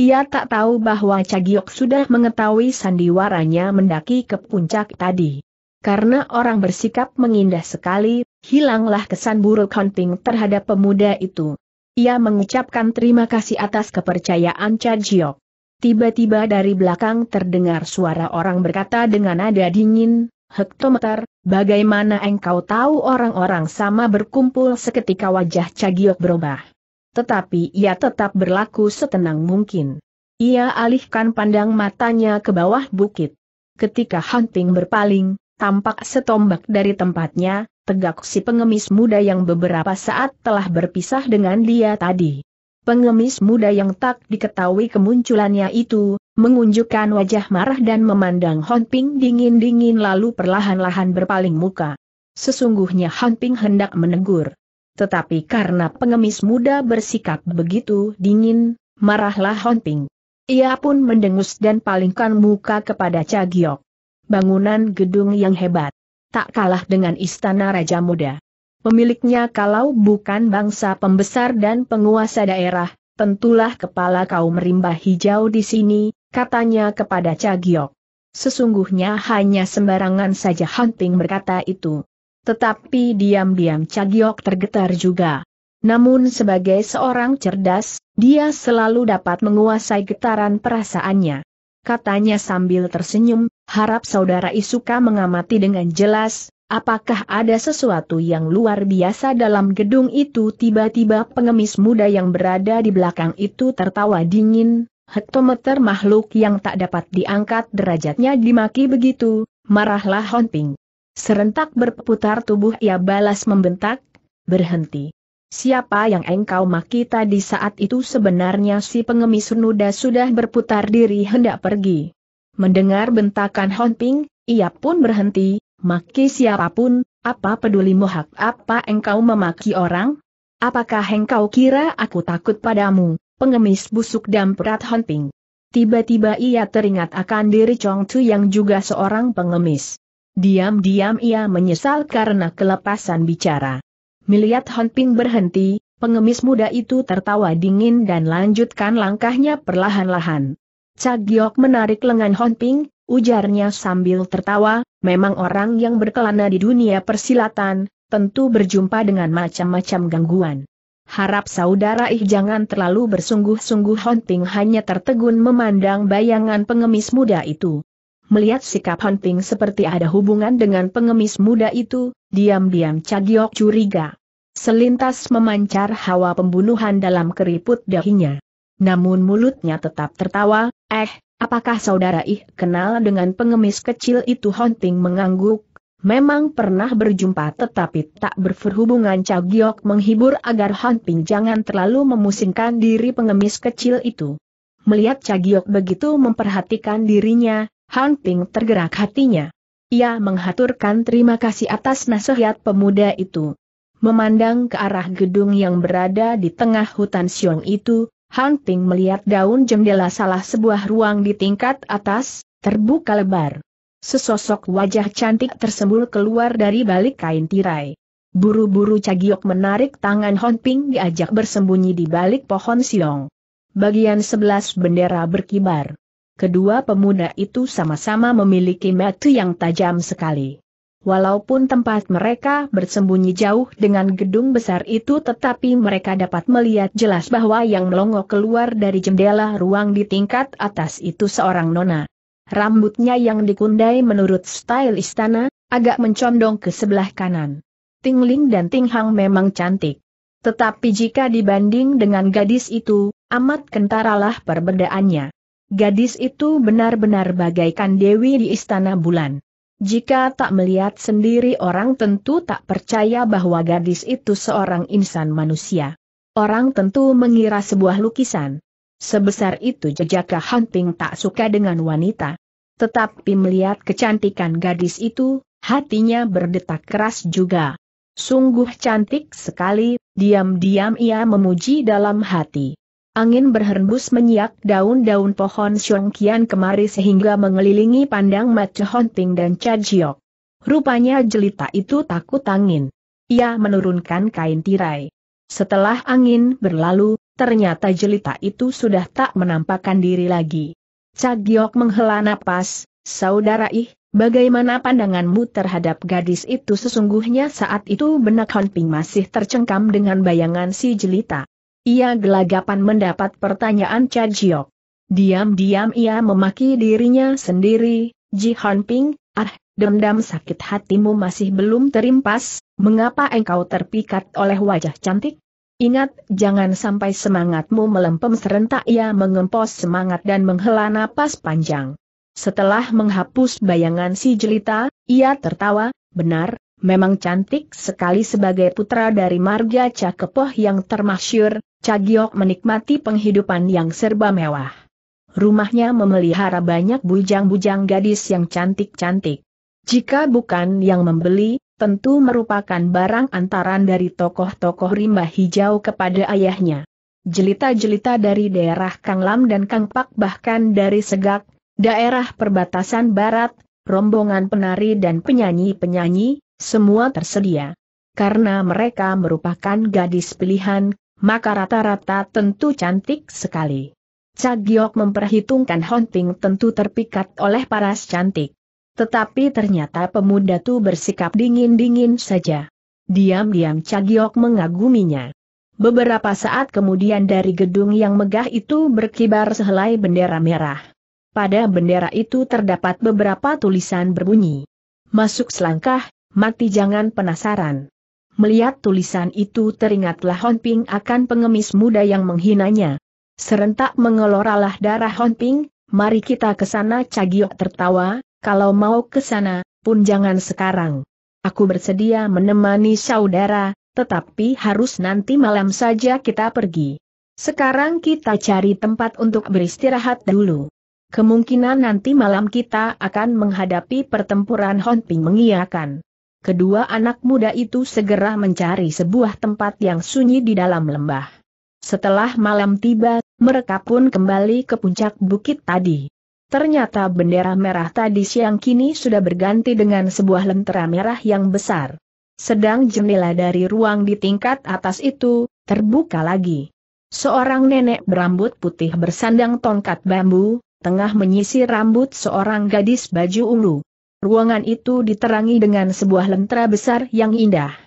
Speaker 1: Ia tak tahu bahwa Cagiok sudah mengetahui sandiwaranya mendaki ke puncak tadi. Karena orang bersikap mengindah sekali, hilanglah kesan buruk Hon Ping terhadap pemuda itu. Ia mengucapkan terima kasih atas kepercayaan Cagiok. Tiba-tiba dari belakang terdengar suara orang berkata dengan nada dingin, Hektometer, bagaimana engkau tahu orang-orang sama berkumpul seketika wajah Cagiok berubah. Tetapi ia tetap berlaku setenang mungkin. Ia alihkan pandang matanya ke bawah bukit. Ketika Hunting berpaling, tampak setombak dari tempatnya, tegak si pengemis muda yang beberapa saat telah berpisah dengan dia tadi. Pengemis muda yang tak diketahui kemunculannya itu, mengunjukkan wajah marah dan memandang Hon dingin-dingin lalu perlahan-lahan berpaling muka. Sesungguhnya Han hendak menegur. Tetapi karena pengemis muda bersikap begitu dingin, marahlah Hon Ia pun mendengus dan palingkan muka kepada Cha Bangunan gedung yang hebat. Tak kalah dengan istana Raja Muda. Pemiliknya kalau bukan bangsa pembesar dan penguasa daerah, tentulah kepala kaum rimba hijau di sini, katanya kepada Cagiok. Sesungguhnya hanya sembarangan saja Hunting berkata itu. Tetapi diam-diam Cagiok tergetar juga. Namun sebagai seorang cerdas, dia selalu dapat menguasai getaran perasaannya. Katanya sambil tersenyum, harap saudara Isuka mengamati dengan jelas, apakah ada sesuatu yang luar biasa dalam gedung itu tiba-tiba pengemis muda yang berada di belakang itu tertawa dingin, hektometer makhluk yang tak dapat diangkat derajatnya dimaki begitu, marahlah Honping. Serentak berputar tubuh ia balas membentak, berhenti. Siapa yang engkau maki tadi saat itu sebenarnya si pengemis nuda sudah berputar diri hendak pergi. Mendengar bentakan Honping, ia pun berhenti, maki siapapun, apa pedulimu hak apa engkau memaki orang? Apakah engkau kira aku takut padamu? pengemis busuk dan perat Honping. Tiba-tiba ia teringat akan diri Chong Chu yang juga seorang pengemis. Diam-diam ia menyesal karena kelepasan bicara. Melihat Hunting berhenti, pengemis muda itu tertawa dingin dan lanjutkan langkahnya perlahan-lahan. Cagiok menarik lengan Hunting, ujarnya sambil tertawa, memang orang yang berkelana di dunia persilatan, tentu berjumpa dengan macam-macam gangguan. Harap saudara ih jangan terlalu bersungguh-sungguh Hunting hanya tertegun memandang bayangan pengemis muda itu. Melihat sikap hunting seperti ada hubungan dengan pengemis muda itu, diam-diam Cagiok curiga. Selintas memancar hawa pembunuhan dalam keriput dahinya. Namun mulutnya tetap tertawa, eh, apakah saudara ih kenal dengan pengemis kecil itu Hunting mengangguk, Memang pernah berjumpa tetapi tak berhubungan Cagiok menghibur agar Han Ping jangan terlalu memusingkan diri pengemis kecil itu. Melihat Cagiok begitu memperhatikan dirinya, Han Ping tergerak hatinya. Ia menghaturkan terima kasih atas nasihat pemuda itu. Memandang ke arah gedung yang berada di tengah hutan Siong itu, Han Ping melihat daun jendela salah sebuah ruang di tingkat atas, terbuka lebar. Sesosok wajah cantik tersembul keluar dari balik kain tirai. Buru-buru Cagiok menarik tangan Ping, diajak bersembunyi di balik pohon siong. Bagian sebelas bendera berkibar. Kedua pemuda itu sama-sama memiliki mata yang tajam sekali. Walaupun tempat mereka bersembunyi jauh dengan gedung besar itu tetapi mereka dapat melihat jelas bahwa yang melongo keluar dari jendela ruang di tingkat atas itu seorang nona. Rambutnya yang dikundai menurut style istana, agak mencondong ke sebelah kanan. Tingling dan tinghang memang cantik. Tetapi jika dibanding dengan gadis itu, amat kentaralah perbedaannya. Gadis itu benar-benar bagaikan Dewi di Istana Bulan. Jika tak melihat sendiri orang tentu tak percaya bahwa gadis itu seorang insan manusia. Orang tentu mengira sebuah lukisan. Sebesar itu jejaka Hunting tak suka dengan wanita. Tetapi melihat kecantikan gadis itu, hatinya berdetak keras juga. Sungguh cantik sekali, diam-diam ia memuji dalam hati. Angin berhembus menyiak daun-daun pohon Xiongkian kemari sehingga mengelilingi pandang mata hunting dan Chajiok. Rupanya jelita itu takut angin. Ia menurunkan kain tirai. Setelah angin berlalu, ternyata jelita itu sudah tak menampakkan diri lagi. Cagiok menghela napas, saudara ih, bagaimana pandanganmu terhadap gadis itu sesungguhnya saat itu benak Honping masih tercengkam dengan bayangan si jelita. Ia gelagapan mendapat pertanyaan Cagiok. Diam-diam ia memaki dirinya sendiri, Ji Honping, ah, dendam sakit hatimu masih belum terimpas, mengapa engkau terpikat oleh wajah cantik? Ingat, jangan sampai semangatmu melempem serentak ia mengempos semangat dan menghela napas panjang. Setelah menghapus bayangan si jelita, ia tertawa, benar, memang cantik sekali sebagai putra dari marga Cakepoh yang termasyur, Cagiok menikmati penghidupan yang serba mewah. Rumahnya memelihara banyak bujang-bujang gadis yang cantik-cantik. Jika bukan yang membeli, tentu merupakan barang antaran dari tokoh-tokoh rimba hijau kepada ayahnya. Jelita-jelita dari daerah Kang Lam dan Kang Pak bahkan dari Segak, daerah perbatasan barat, rombongan penari dan penyanyi-penyanyi, semua tersedia. Karena mereka merupakan gadis pilihan, maka rata-rata tentu cantik sekali. Cagiok memperhitungkan hunting tentu terpikat oleh paras cantik. Tetapi ternyata pemuda itu bersikap dingin-dingin saja. Diam-diam Cagiok mengaguminya. Beberapa saat kemudian dari gedung yang megah itu berkibar sehelai bendera merah. Pada bendera itu terdapat beberapa tulisan berbunyi. Masuk selangkah, mati jangan penasaran. Melihat tulisan itu teringatlah Honping akan pengemis muda yang menghinanya. Serentak mengeloralah darah Honping, mari kita ke sana Cagiok tertawa, kalau mau ke sana, pun jangan sekarang. Aku bersedia menemani saudara, tetapi harus nanti malam saja kita pergi. Sekarang kita cari tempat untuk beristirahat dulu. Kemungkinan nanti malam kita akan menghadapi pertempuran Honping mengiakan. Kedua anak muda itu segera mencari sebuah tempat yang sunyi di dalam lembah. Setelah malam tiba, mereka pun kembali ke puncak bukit tadi. Ternyata bendera merah tadi siang kini sudah berganti dengan sebuah lentera merah yang besar. Sedang jendela dari ruang di tingkat atas itu, terbuka lagi. Seorang nenek berambut putih bersandang tongkat bambu, tengah menyisir rambut seorang gadis baju ungu. Ruangan itu diterangi dengan sebuah lentera besar yang indah.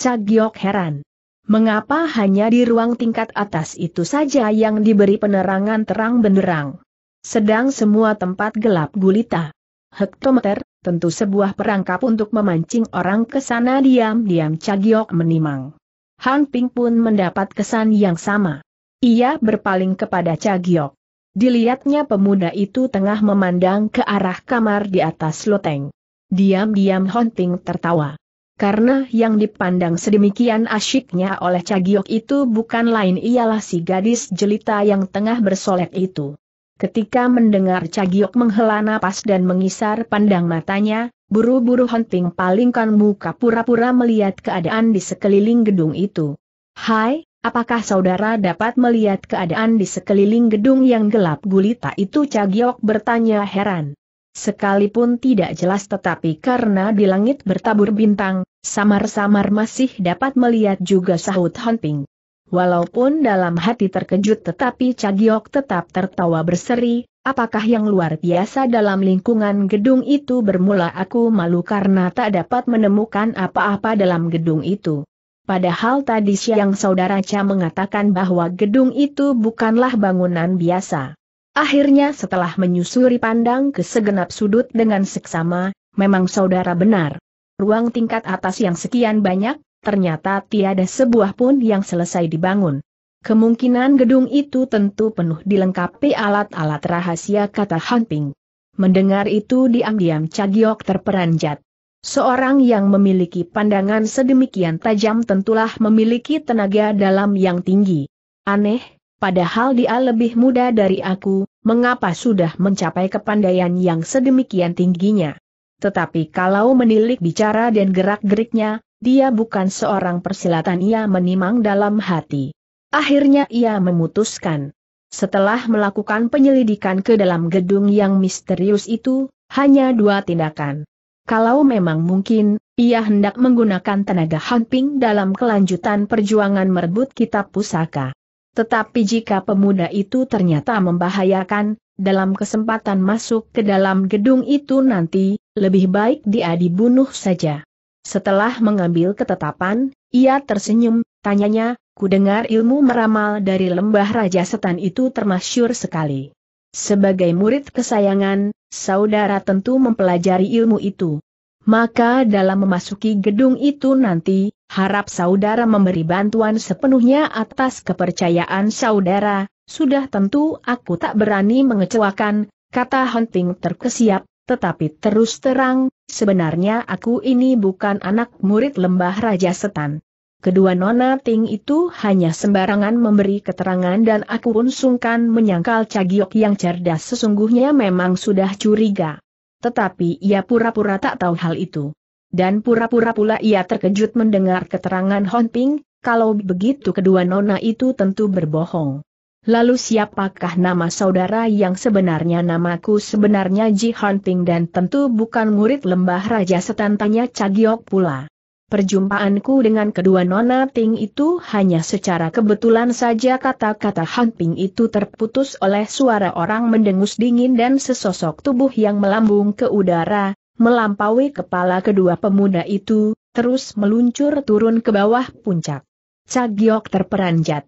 Speaker 1: Cagiok heran. Mengapa hanya di ruang tingkat atas itu saja yang diberi penerangan terang benderang? Sedang semua tempat gelap gulita. Hektometer, tentu sebuah perangkap untuk memancing orang ke sana diam-diam Cagiok menimang. Han Ping pun mendapat kesan yang sama. Ia berpaling kepada Cagiok. Dilihatnya pemuda itu tengah memandang ke arah kamar di atas loteng. Diam-diam Ping tertawa. Karena yang dipandang sedemikian asyiknya oleh Cagiok itu bukan lain ialah si gadis jelita yang tengah bersolek itu. Ketika mendengar Cagiok menghela napas dan mengisar pandang matanya, buru-buru Honting palingkan muka pura-pura melihat keadaan di sekeliling gedung itu. Hai, apakah saudara dapat melihat keadaan di sekeliling gedung yang gelap gulita itu Cagiok bertanya heran. Sekalipun tidak jelas tetapi karena di langit bertabur bintang, samar-samar masih dapat melihat juga sahut Honting. Walaupun dalam hati terkejut tetapi Cagiok tetap tertawa berseri, apakah yang luar biasa dalam lingkungan gedung itu bermula aku malu karena tak dapat menemukan apa-apa dalam gedung itu. Padahal tadi siang saudara Cha mengatakan bahwa gedung itu bukanlah bangunan biasa. Akhirnya setelah menyusuri pandang ke segenap sudut dengan seksama, memang saudara benar. Ruang tingkat atas yang sekian banyak, ternyata tiada sebuah pun yang selesai dibangun. Kemungkinan gedung itu tentu penuh dilengkapi alat-alat rahasia kata Ping. Mendengar itu diam-diam Cagiok terperanjat. Seorang yang memiliki pandangan sedemikian tajam tentulah memiliki tenaga dalam yang tinggi. Aneh, padahal dia lebih muda dari aku, mengapa sudah mencapai kepandaian yang sedemikian tingginya. Tetapi kalau menilik bicara dan gerak-geriknya, dia bukan seorang persilatan ia menimang dalam hati. Akhirnya ia memutuskan. Setelah melakukan penyelidikan ke dalam gedung yang misterius itu, hanya dua tindakan. Kalau memang mungkin, ia hendak menggunakan tenaga Hanping dalam kelanjutan perjuangan merebut kitab pusaka. Tetapi jika pemuda itu ternyata membahayakan, dalam kesempatan masuk ke dalam gedung itu nanti, lebih baik dia dibunuh saja. Setelah mengambil ketetapan, ia tersenyum, tanyanya, ku dengar ilmu meramal dari lembah Raja Setan itu termasyur sekali. Sebagai murid kesayangan, saudara tentu mempelajari ilmu itu. Maka dalam memasuki gedung itu nanti, harap saudara memberi bantuan sepenuhnya atas kepercayaan saudara, sudah tentu aku tak berani mengecewakan, kata Hunting terkesiap, tetapi terus terang, sebenarnya aku ini bukan anak murid lembah Raja Setan. Kedua nona Ting itu hanya sembarangan memberi keterangan dan aku pun sungkan menyangkal Cagiok yang cerdas sesungguhnya memang sudah curiga. Tetapi ia pura-pura tak tahu hal itu. Dan pura-pura pula ia terkejut mendengar keterangan Hon Ping, kalau begitu kedua nona itu tentu berbohong. Lalu siapakah nama saudara yang sebenarnya namaku sebenarnya Ji Hunting dan tentu bukan murid lembah Raja Setan tanya Cagiok pula. Perjumpaanku dengan kedua nona Ting itu hanya secara kebetulan saja kata-kata Hunting itu terputus oleh suara orang mendengus dingin dan sesosok tubuh yang melambung ke udara, melampaui kepala kedua pemuda itu, terus meluncur turun ke bawah puncak. Cagiok terperanjat.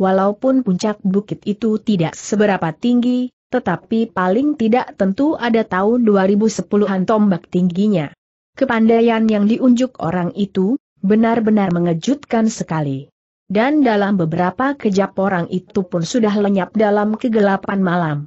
Speaker 1: Walaupun puncak bukit itu tidak seberapa tinggi, tetapi paling tidak tentu ada tahun 2010-an tombak tingginya. Kepandaian yang diunjuk orang itu, benar-benar mengejutkan sekali. Dan dalam beberapa kejap orang itu pun sudah lenyap dalam kegelapan malam.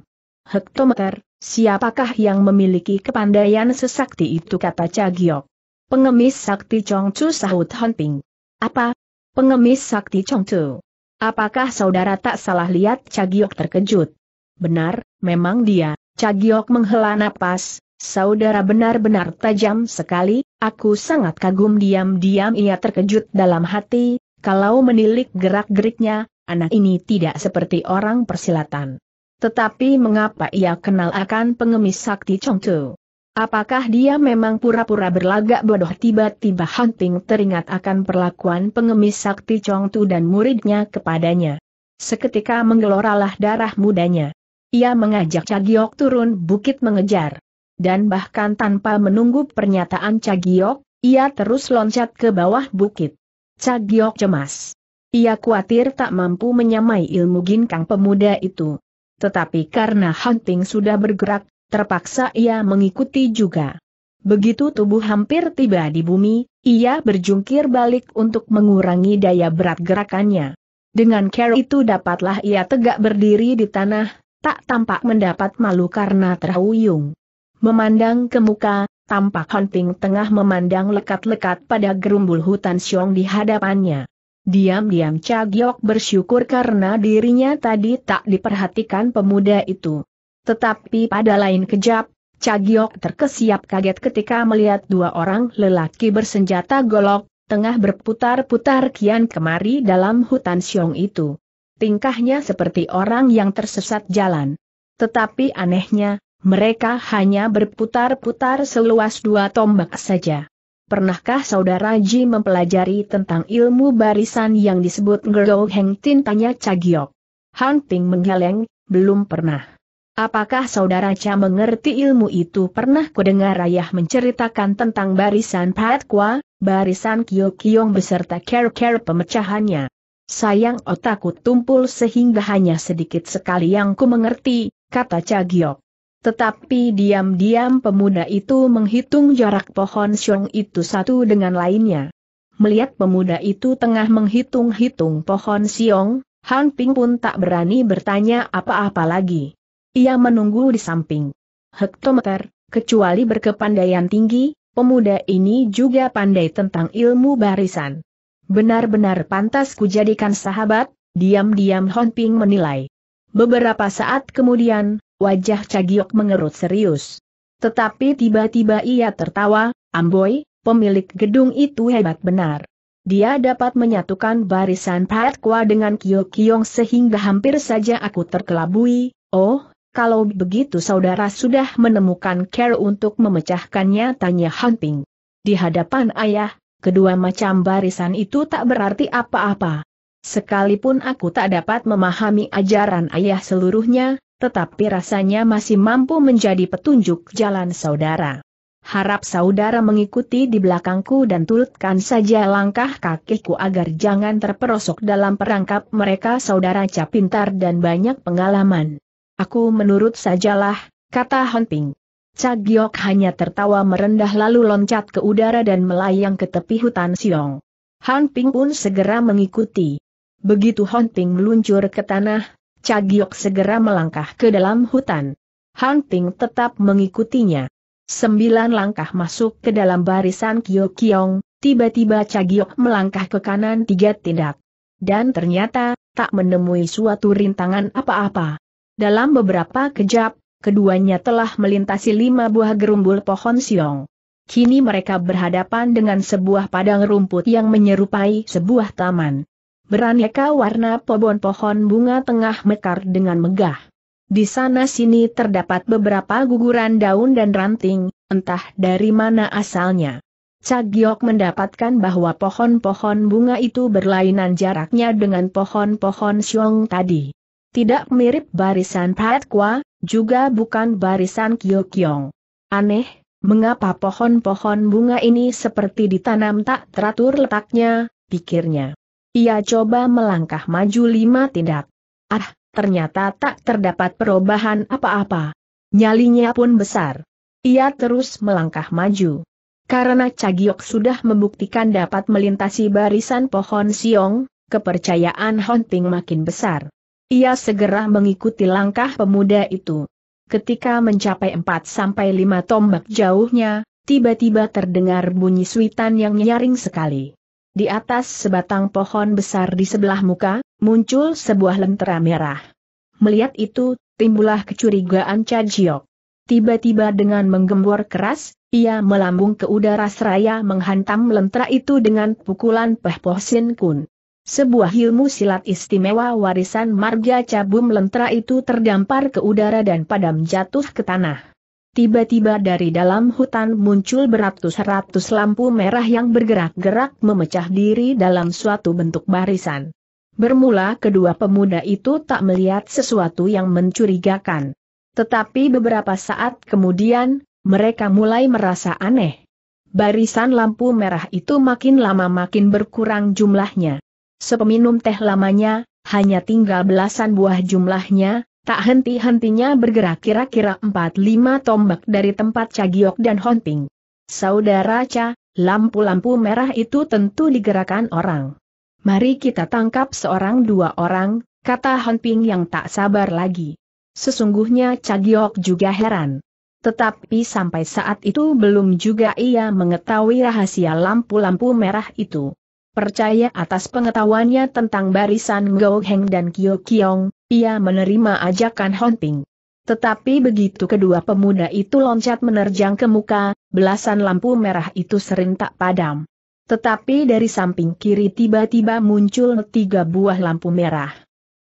Speaker 1: Hektometer, siapakah yang memiliki kepandaian sesakti itu kata Cagiok. Pengemis sakti Chu sahut hunting. Apa? Pengemis sakti Chu? Apakah saudara tak salah lihat Cagiok terkejut? Benar, memang dia, Cagiok menghela napas, Saudara benar-benar tajam sekali, aku sangat kagum diam-diam ia terkejut dalam hati, kalau menilik gerak-geriknya, anak ini tidak seperti orang persilatan. Tetapi mengapa ia kenal akan pengemis sakti Chongtu? Apakah dia memang pura-pura berlagak bodoh tiba-tiba Hunting teringat akan perlakuan pengemis sakti Chong Tu dan muridnya kepadanya. Seketika menggeloralah darah mudanya. Ia mengajak Cagiok turun bukit mengejar. Dan bahkan tanpa menunggu pernyataan Cagiok, ia terus loncat ke bawah bukit. Cagiok cemas. Ia khawatir tak mampu menyamai ilmu ginkang pemuda itu. Tetapi karena Hunting sudah bergerak, Terpaksa ia mengikuti juga. Begitu tubuh hampir tiba di bumi, ia berjungkir balik untuk mengurangi daya berat gerakannya. Dengan care itu dapatlah ia tegak berdiri di tanah, tak tampak mendapat malu karena terhuyung. Memandang ke muka, tampak Hunting tengah memandang lekat-lekat pada gerumbul hutan siong di hadapannya. Diam-diam Cagyok bersyukur karena dirinya tadi tak diperhatikan pemuda itu. Tetapi pada lain kejap, Cagiok terkesiap kaget ketika melihat dua orang lelaki bersenjata golok, tengah berputar-putar kian kemari dalam hutan siong itu. Tingkahnya seperti orang yang tersesat jalan. Tetapi anehnya, mereka hanya berputar-putar seluas dua tombak saja. Pernahkah saudara Ji mempelajari tentang ilmu barisan yang disebut Ngerdo Heng Tin? Tanya Cagiok. Han menggeleng, belum pernah. Apakah saudara Cha mengerti ilmu itu? Pernah kudengar ayah menceritakan tentang barisan Patkwa, barisan Kyokyong beserta care-care pemecahannya. Sayang otakku tumpul sehingga hanya sedikit sekali yang ku mengerti, kata Cha Giok. Tetapi diam-diam pemuda itu menghitung jarak pohon siong itu satu dengan lainnya. Melihat pemuda itu tengah menghitung-hitung pohon siong, Han Ping pun tak berani bertanya apa-apa lagi. Ia menunggu di samping hektometer, kecuali berkepandaian tinggi, pemuda ini juga pandai tentang ilmu barisan. Benar-benar pantas kujadikan sahabat, diam-diam Hon Ping menilai. Beberapa saat kemudian, wajah Cagiok mengerut serius. Tetapi tiba-tiba ia tertawa, Amboy, pemilik gedung itu hebat benar. Dia dapat menyatukan barisan Kwa dengan Kyo Kyong sehingga hampir saja aku terkelabui, oh, kalau begitu saudara sudah menemukan care untuk memecahkannya tanya Hunting. Di hadapan ayah, kedua macam barisan itu tak berarti apa-apa. Sekalipun aku tak dapat memahami ajaran ayah seluruhnya, tetapi rasanya masih mampu menjadi petunjuk jalan saudara. Harap saudara mengikuti di belakangku dan turutkan saja langkah kakiku agar jangan terperosok dalam perangkap mereka saudara capintar dan banyak pengalaman. Aku menurut sajalah, kata Hon Ping. Cagiok hanya tertawa merendah lalu loncat ke udara dan melayang ke tepi hutan Siong. Han Ping pun segera mengikuti. Begitu Han Ping meluncur ke tanah, Cagiok segera melangkah ke dalam hutan. Han Ping tetap mengikutinya. Sembilan langkah masuk ke dalam barisan Kyo Kiong, tiba-tiba Cagiok melangkah ke kanan tiga tindak. Dan ternyata, tak menemui suatu rintangan apa-apa. Dalam beberapa kejap, keduanya telah melintasi lima buah gerumbul pohon siong. Kini mereka berhadapan dengan sebuah padang rumput yang menyerupai sebuah taman. Beraneka warna pohon pohon bunga tengah mekar dengan megah. Di sana-sini terdapat beberapa guguran daun dan ranting, entah dari mana asalnya. Cagiok mendapatkan bahwa pohon-pohon bunga itu berlainan jaraknya dengan pohon-pohon siong tadi. Tidak mirip barisan Kwa, juga bukan barisan Kyong. Aneh, mengapa pohon-pohon bunga ini seperti ditanam tak teratur letaknya, pikirnya. Ia coba melangkah maju lima tindak. Ah, ternyata tak terdapat perubahan apa-apa. Nyalinya pun besar. Ia terus melangkah maju. Karena Cagiok sudah membuktikan dapat melintasi barisan pohon siong, kepercayaan Honting makin besar. Ia segera mengikuti langkah pemuda itu. Ketika mencapai 4-5 tombak jauhnya, tiba-tiba terdengar bunyi suitan yang nyaring sekali. Di atas sebatang pohon besar di sebelah muka, muncul sebuah lentera merah. Melihat itu, timbullah kecurigaan Cha Tiba-tiba dengan menggembor keras, ia melambung ke udara seraya menghantam lentera itu dengan pukulan Peh Pohsin Kun. Sebuah ilmu silat istimewa warisan marga cabum lentera itu terdampar ke udara dan padam jatuh ke tanah. Tiba-tiba dari dalam hutan muncul beratus-ratus lampu merah yang bergerak-gerak memecah diri dalam suatu bentuk barisan. Bermula kedua pemuda itu tak melihat sesuatu yang mencurigakan. Tetapi beberapa saat kemudian, mereka mulai merasa aneh. Barisan lampu merah itu makin lama makin berkurang jumlahnya sepeminum teh lamanya, hanya tinggal belasan buah jumlahnya, tak henti-hentinya bergerak kira-kira 4-5 tombak dari tempat Cagiok dan Honping. Saudara Cha, lampu-lampu merah itu tentu digerakkan orang. Mari kita tangkap seorang dua orang, kata Honping yang tak sabar lagi. Sesungguhnya Cagiok juga heran. Tetapi sampai saat itu belum juga ia mengetahui rahasia lampu-lampu merah itu. Percaya atas pengetahuannya tentang barisan Go Heng dan Kyo Kiong, ia menerima ajakan hunting. Tetapi begitu kedua pemuda itu loncat menerjang ke muka, belasan lampu merah itu serentak padam. Tetapi dari samping kiri tiba-tiba muncul tiga buah lampu merah.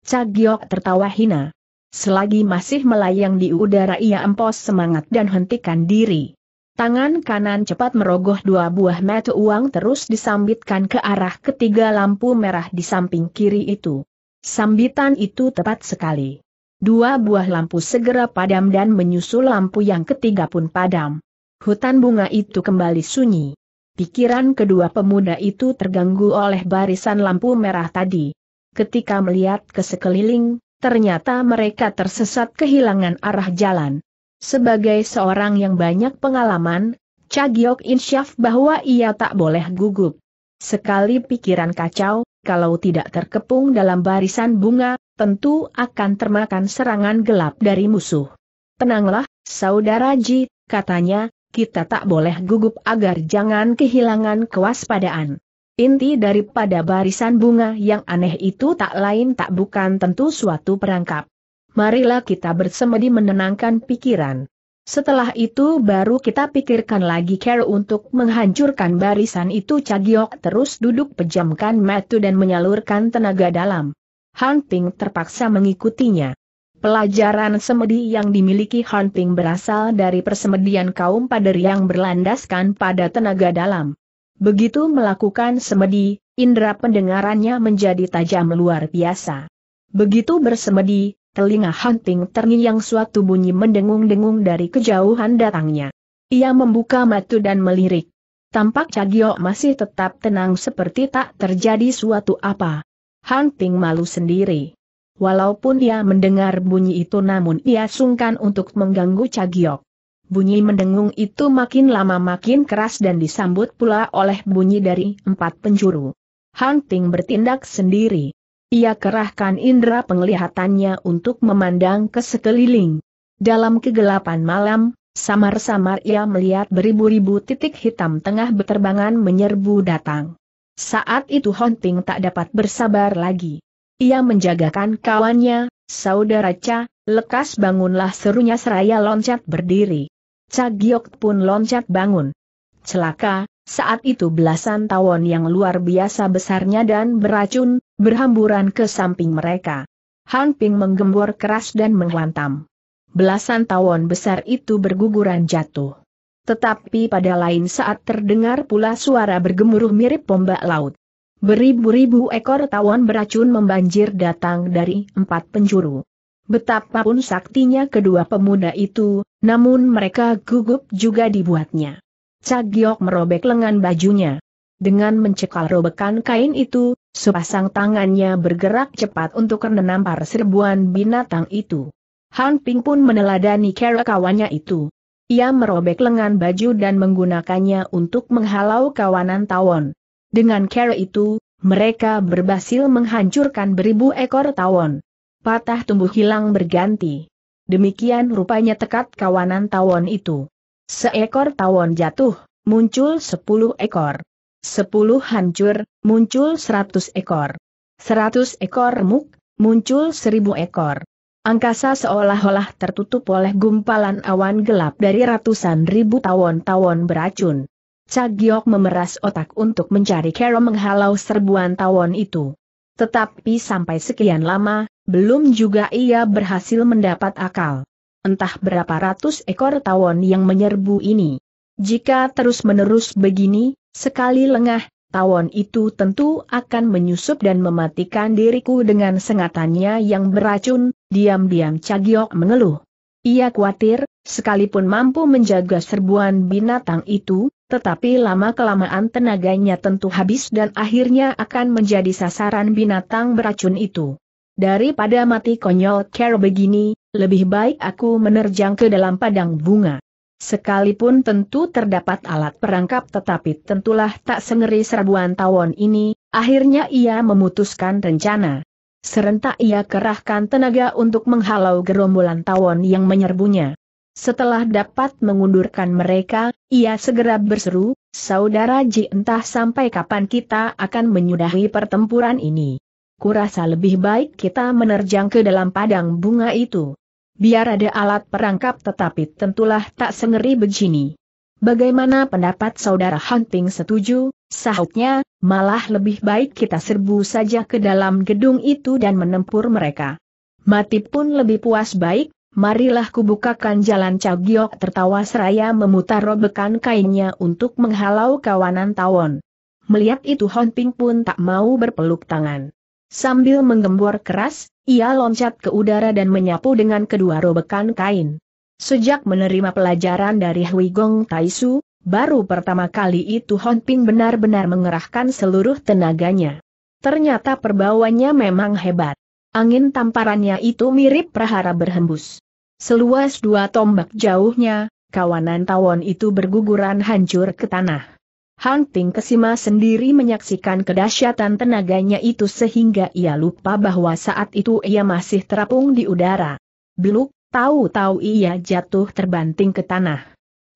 Speaker 1: Cagiok tertawa hina. Selagi masih melayang di udara ia empos semangat dan hentikan diri. Tangan kanan cepat merogoh dua buah mata uang terus disambitkan ke arah ketiga lampu merah di samping kiri itu. Sambitan itu tepat sekali. Dua buah lampu segera padam dan menyusul lampu yang ketiga pun padam. Hutan bunga itu kembali sunyi. Pikiran kedua pemuda itu terganggu oleh barisan lampu merah tadi. Ketika melihat ke sekeliling, ternyata mereka tersesat kehilangan arah jalan. Sebagai seorang yang banyak pengalaman, Cagiok insyaf bahwa ia tak boleh gugup. Sekali pikiran kacau, kalau tidak terkepung dalam barisan bunga, tentu akan termakan serangan gelap dari musuh. Tenanglah, Saudara Ji, katanya, kita tak boleh gugup agar jangan kehilangan kewaspadaan. Inti daripada barisan bunga yang aneh itu tak lain tak bukan tentu suatu perangkap marilah kita bersemedi menenangkan pikiran. Setelah itu baru kita pikirkan lagi care untuk menghancurkan barisan itu Cagiok terus duduk pejamkan mata dan menyalurkan tenaga dalam. Hunting terpaksa mengikutinya. Pelajaran semedi yang dimiliki Hunting berasal dari persemedian kaum pader yang berlandaskan pada tenaga dalam. Begitu melakukan semedi, indera pendengarannya menjadi tajam luar biasa. Begitu bersemedi, telinga Hunting terngiang suatu bunyi mendengung-dengung dari kejauhan datangnya. Ia membuka mata dan melirik. Tampak Cagio masih tetap tenang seperti tak terjadi suatu apa. Hunting malu sendiri. Walaupun ia mendengar bunyi itu namun ia sungkan untuk mengganggu Cagio. Bunyi mendengung itu makin lama makin keras dan disambut pula oleh bunyi dari empat penjuru. Hunting bertindak sendiri. Ia kerahkan indera penglihatannya untuk memandang ke sekeliling. Dalam kegelapan malam, samar-samar ia melihat beribu-ribu titik hitam tengah berterbangan menyerbu datang. Saat itu hunting tak dapat bersabar lagi. Ia menjagakan kawannya, saudara Cha, lekas bangunlah serunya seraya loncat berdiri. Cha Giok pun loncat bangun. Celaka, saat itu belasan tawon yang luar biasa besarnya dan beracun, berhamburan ke samping mereka. Han Ping menggembor keras dan menghantam. Belasan tawon besar itu berguguran jatuh. Tetapi pada lain saat terdengar pula suara bergemuruh mirip ombak laut. Beribu-ribu ekor tawon beracun membanjir datang dari empat penjuru. Betapapun saktinya kedua pemuda itu, namun mereka gugup juga dibuatnya. Cagiok merobek lengan bajunya. Dengan mencekal robekan kain itu, sepasang tangannya bergerak cepat untuk menampar serbuan binatang itu. Han Ping pun meneladani kera kawannya itu. Ia merobek lengan baju dan menggunakannya untuk menghalau kawanan tawon. Dengan kera itu, mereka berhasil menghancurkan beribu ekor tawon. Patah tumbuh hilang berganti. Demikian rupanya tekat kawanan tawon itu. Seekor tawon jatuh, muncul sepuluh ekor. Sepuluh hancur, muncul seratus ekor. Seratus ekor remuk, muncul seribu ekor. Angkasa seolah-olah tertutup oleh gumpalan awan gelap dari ratusan ribu tawon-tawon beracun. Cagiok memeras otak untuk mencari cara menghalau serbuan tawon itu. Tetapi sampai sekian lama, belum juga ia berhasil mendapat akal entah berapa ratus ekor tawon yang menyerbu ini. Jika terus-menerus begini, sekali lengah, tawon itu tentu akan menyusup dan mematikan diriku dengan sengatannya yang beracun, diam-diam Cagiok mengeluh. Ia khawatir, sekalipun mampu menjaga serbuan binatang itu, tetapi lama-kelamaan tenaganya tentu habis dan akhirnya akan menjadi sasaran binatang beracun itu. Daripada mati konyol care begini, lebih baik aku menerjang ke dalam padang bunga. Sekalipun tentu terdapat alat perangkap tetapi tentulah tak sengeri serbuan tawon ini, akhirnya ia memutuskan rencana. Serentak ia kerahkan tenaga untuk menghalau gerombolan tawon yang menyerbunya. Setelah dapat mengundurkan mereka, ia segera berseru, Saudara Ji entah sampai kapan kita akan menyudahi pertempuran ini. Kurasa lebih baik kita menerjang ke dalam padang bunga itu. Biar ada alat perangkap tetapi tentulah tak sengeri begini. Bagaimana pendapat saudara Hunting setuju? Sahutnya, malah lebih baik kita serbu saja ke dalam gedung itu dan menempur mereka. Mati pun lebih puas baik, marilah kubukakan jalan Cagiok tertawa seraya memutar robekan kainnya untuk menghalau kawanan tawon. Melihat itu Ping pun tak mau berpeluk tangan. Sambil menggembor keras, ia loncat ke udara dan menyapu dengan kedua robekan kain. Sejak menerima pelajaran dari Hui Gong Taisu, baru pertama kali itu Hon Ping benar-benar mengerahkan seluruh tenaganya. Ternyata perbawanya memang hebat. Angin tamparannya itu mirip prahara berhembus. Seluas dua tombak jauhnya, kawanan tawon itu berguguran hancur ke tanah. Hunting Kesima sendiri menyaksikan kedahsyatan tenaganya itu sehingga ia lupa bahwa saat itu ia masih terapung di udara. Beluk, tahu-tahu ia jatuh terbanting ke tanah.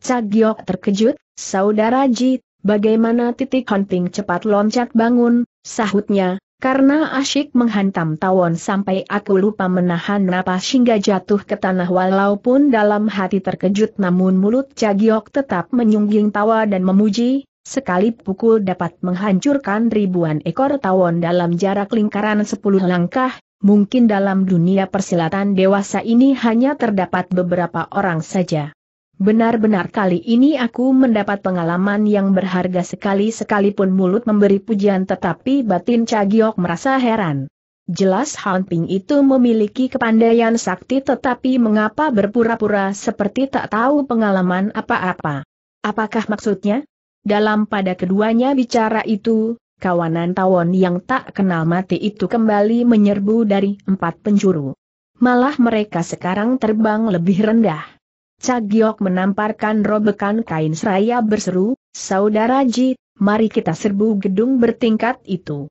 Speaker 1: Cagyok terkejut, saudara Ji, bagaimana titik hunting cepat loncat bangun, sahutnya, karena asyik menghantam tawon sampai aku lupa menahan napas hingga jatuh ke tanah walaupun dalam hati terkejut namun mulut Cagiok tetap menyungging tawa dan memuji, Sekali pukul dapat menghancurkan ribuan ekor tawon dalam jarak lingkaran 10 langkah, mungkin dalam dunia persilatan dewasa ini hanya terdapat beberapa orang saja. Benar-benar kali ini aku mendapat pengalaman yang berharga sekali sekalipun mulut memberi pujian tetapi batin Cagiok merasa heran. Jelas Han Ping itu memiliki kepandaian sakti tetapi mengapa berpura-pura seperti tak tahu pengalaman apa-apa. Apakah maksudnya? dalam pada keduanya bicara itu, kawanan tawon yang tak kenal mati itu kembali menyerbu dari empat penjuru. Malah mereka sekarang terbang lebih rendah. Cagiok menamparkan robekan kain seraya berseru, Saudara Ji, mari kita serbu gedung bertingkat itu.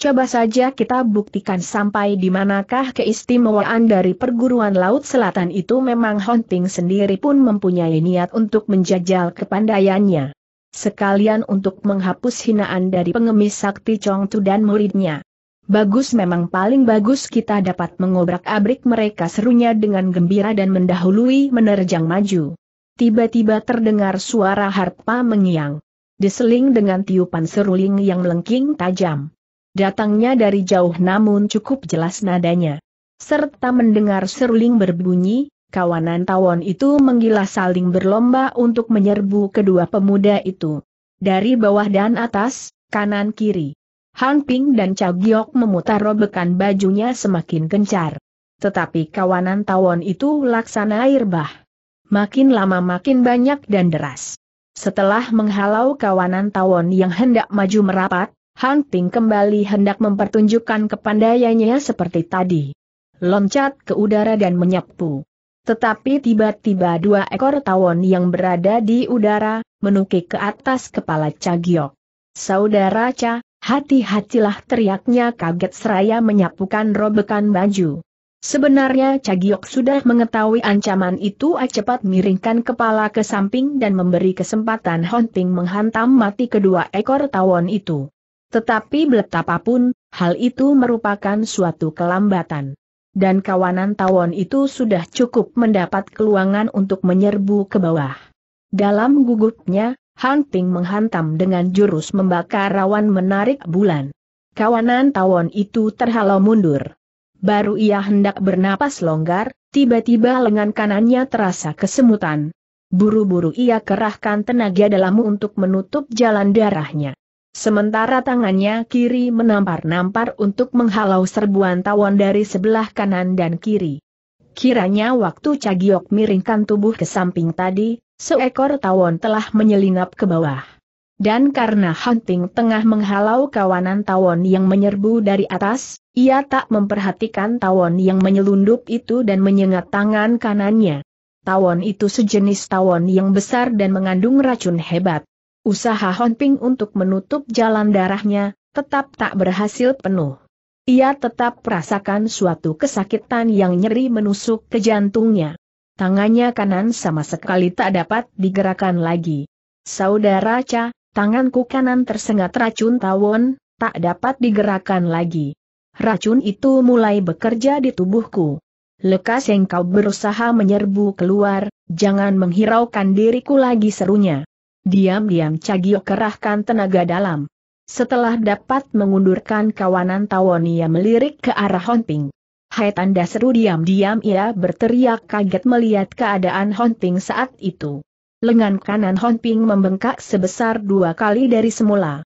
Speaker 1: Coba saja kita buktikan sampai di manakah keistimewaan dari perguruan laut selatan itu memang hunting sendiri pun mempunyai niat untuk menjajal kepandaiannya sekalian untuk menghapus hinaan dari pengemis sakti Chong Tu dan muridnya. Bagus memang paling bagus kita dapat mengobrak-abrik mereka serunya dengan gembira dan mendahului menerjang maju. Tiba-tiba terdengar suara harpa mengiang. Diseling dengan tiupan seruling yang melengking tajam. Datangnya dari jauh namun cukup jelas nadanya. Serta mendengar seruling berbunyi, Kawanan tawon itu menggila saling berlomba untuk menyerbu kedua pemuda itu. Dari bawah dan atas, kanan kiri. Han Ping dan Giok memutar robekan bajunya semakin kencar. Tetapi kawanan tawon itu laksana air bah. Makin lama makin banyak dan deras. Setelah menghalau kawanan tawon yang hendak maju merapat, Han Ping kembali hendak mempertunjukkan kepandaiannya seperti tadi. Loncat ke udara dan menyapu. Tetapi tiba-tiba dua ekor tawon yang berada di udara, menukik ke atas kepala Cagio. Saudara Ca, hati-hatilah teriaknya kaget seraya menyapukan robekan baju. Sebenarnya Cagiok sudah mengetahui ancaman itu A cepat miringkan kepala ke samping dan memberi kesempatan Honting menghantam mati kedua ekor tawon itu. Tetapi betapapun, hal itu merupakan suatu kelambatan dan kawanan tawon itu sudah cukup mendapat keluangan untuk menyerbu ke bawah. Dalam gugupnya, Hunting menghantam dengan jurus membakar rawan menarik bulan. Kawanan tawon itu terhalau mundur. Baru ia hendak bernapas longgar, tiba-tiba lengan kanannya terasa kesemutan. Buru-buru ia kerahkan tenaga dalam untuk menutup jalan darahnya. Sementara tangannya kiri menampar-nampar untuk menghalau serbuan tawon dari sebelah kanan dan kiri. Kiranya waktu Cagiok miringkan tubuh ke samping tadi, seekor tawon telah menyelinap ke bawah. Dan karena Hunting tengah menghalau kawanan tawon yang menyerbu dari atas, ia tak memperhatikan tawon yang menyelundup itu dan menyengat tangan kanannya. Tawon itu sejenis tawon yang besar dan mengandung racun hebat. Usaha Honping untuk menutup jalan darahnya, tetap tak berhasil penuh. Ia tetap merasakan suatu kesakitan yang nyeri menusuk ke jantungnya. Tangannya kanan sama sekali tak dapat digerakkan lagi. Saudara Cha, tanganku kanan tersengat racun tawon, tak dapat digerakkan lagi. Racun itu mulai bekerja di tubuhku. Lekas engkau berusaha menyerbu keluar, jangan menghiraukan diriku lagi serunya. Diam-diam Cagio kerahkan tenaga dalam. Setelah dapat mengundurkan kawanan Tawonia melirik ke arah Honping. Hai tanda seru diam-diam ia berteriak kaget melihat keadaan Honping saat itu. Lengan kanan Honping membengkak sebesar dua kali dari semula.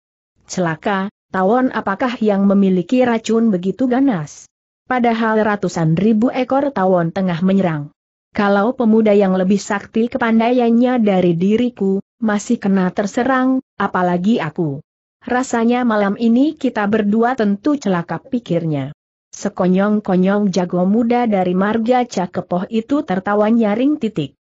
Speaker 1: Celaka, tawon apakah yang memiliki racun begitu ganas? Padahal ratusan ribu ekor tawon tengah menyerang. Kalau pemuda yang lebih sakti kepandaiannya dari diriku, masih kena terserang, apalagi aku. Rasanya malam ini kita berdua tentu celaka pikirnya. Sekonyong-konyong jago muda dari marga Cakepoh itu tertawa nyaring titik.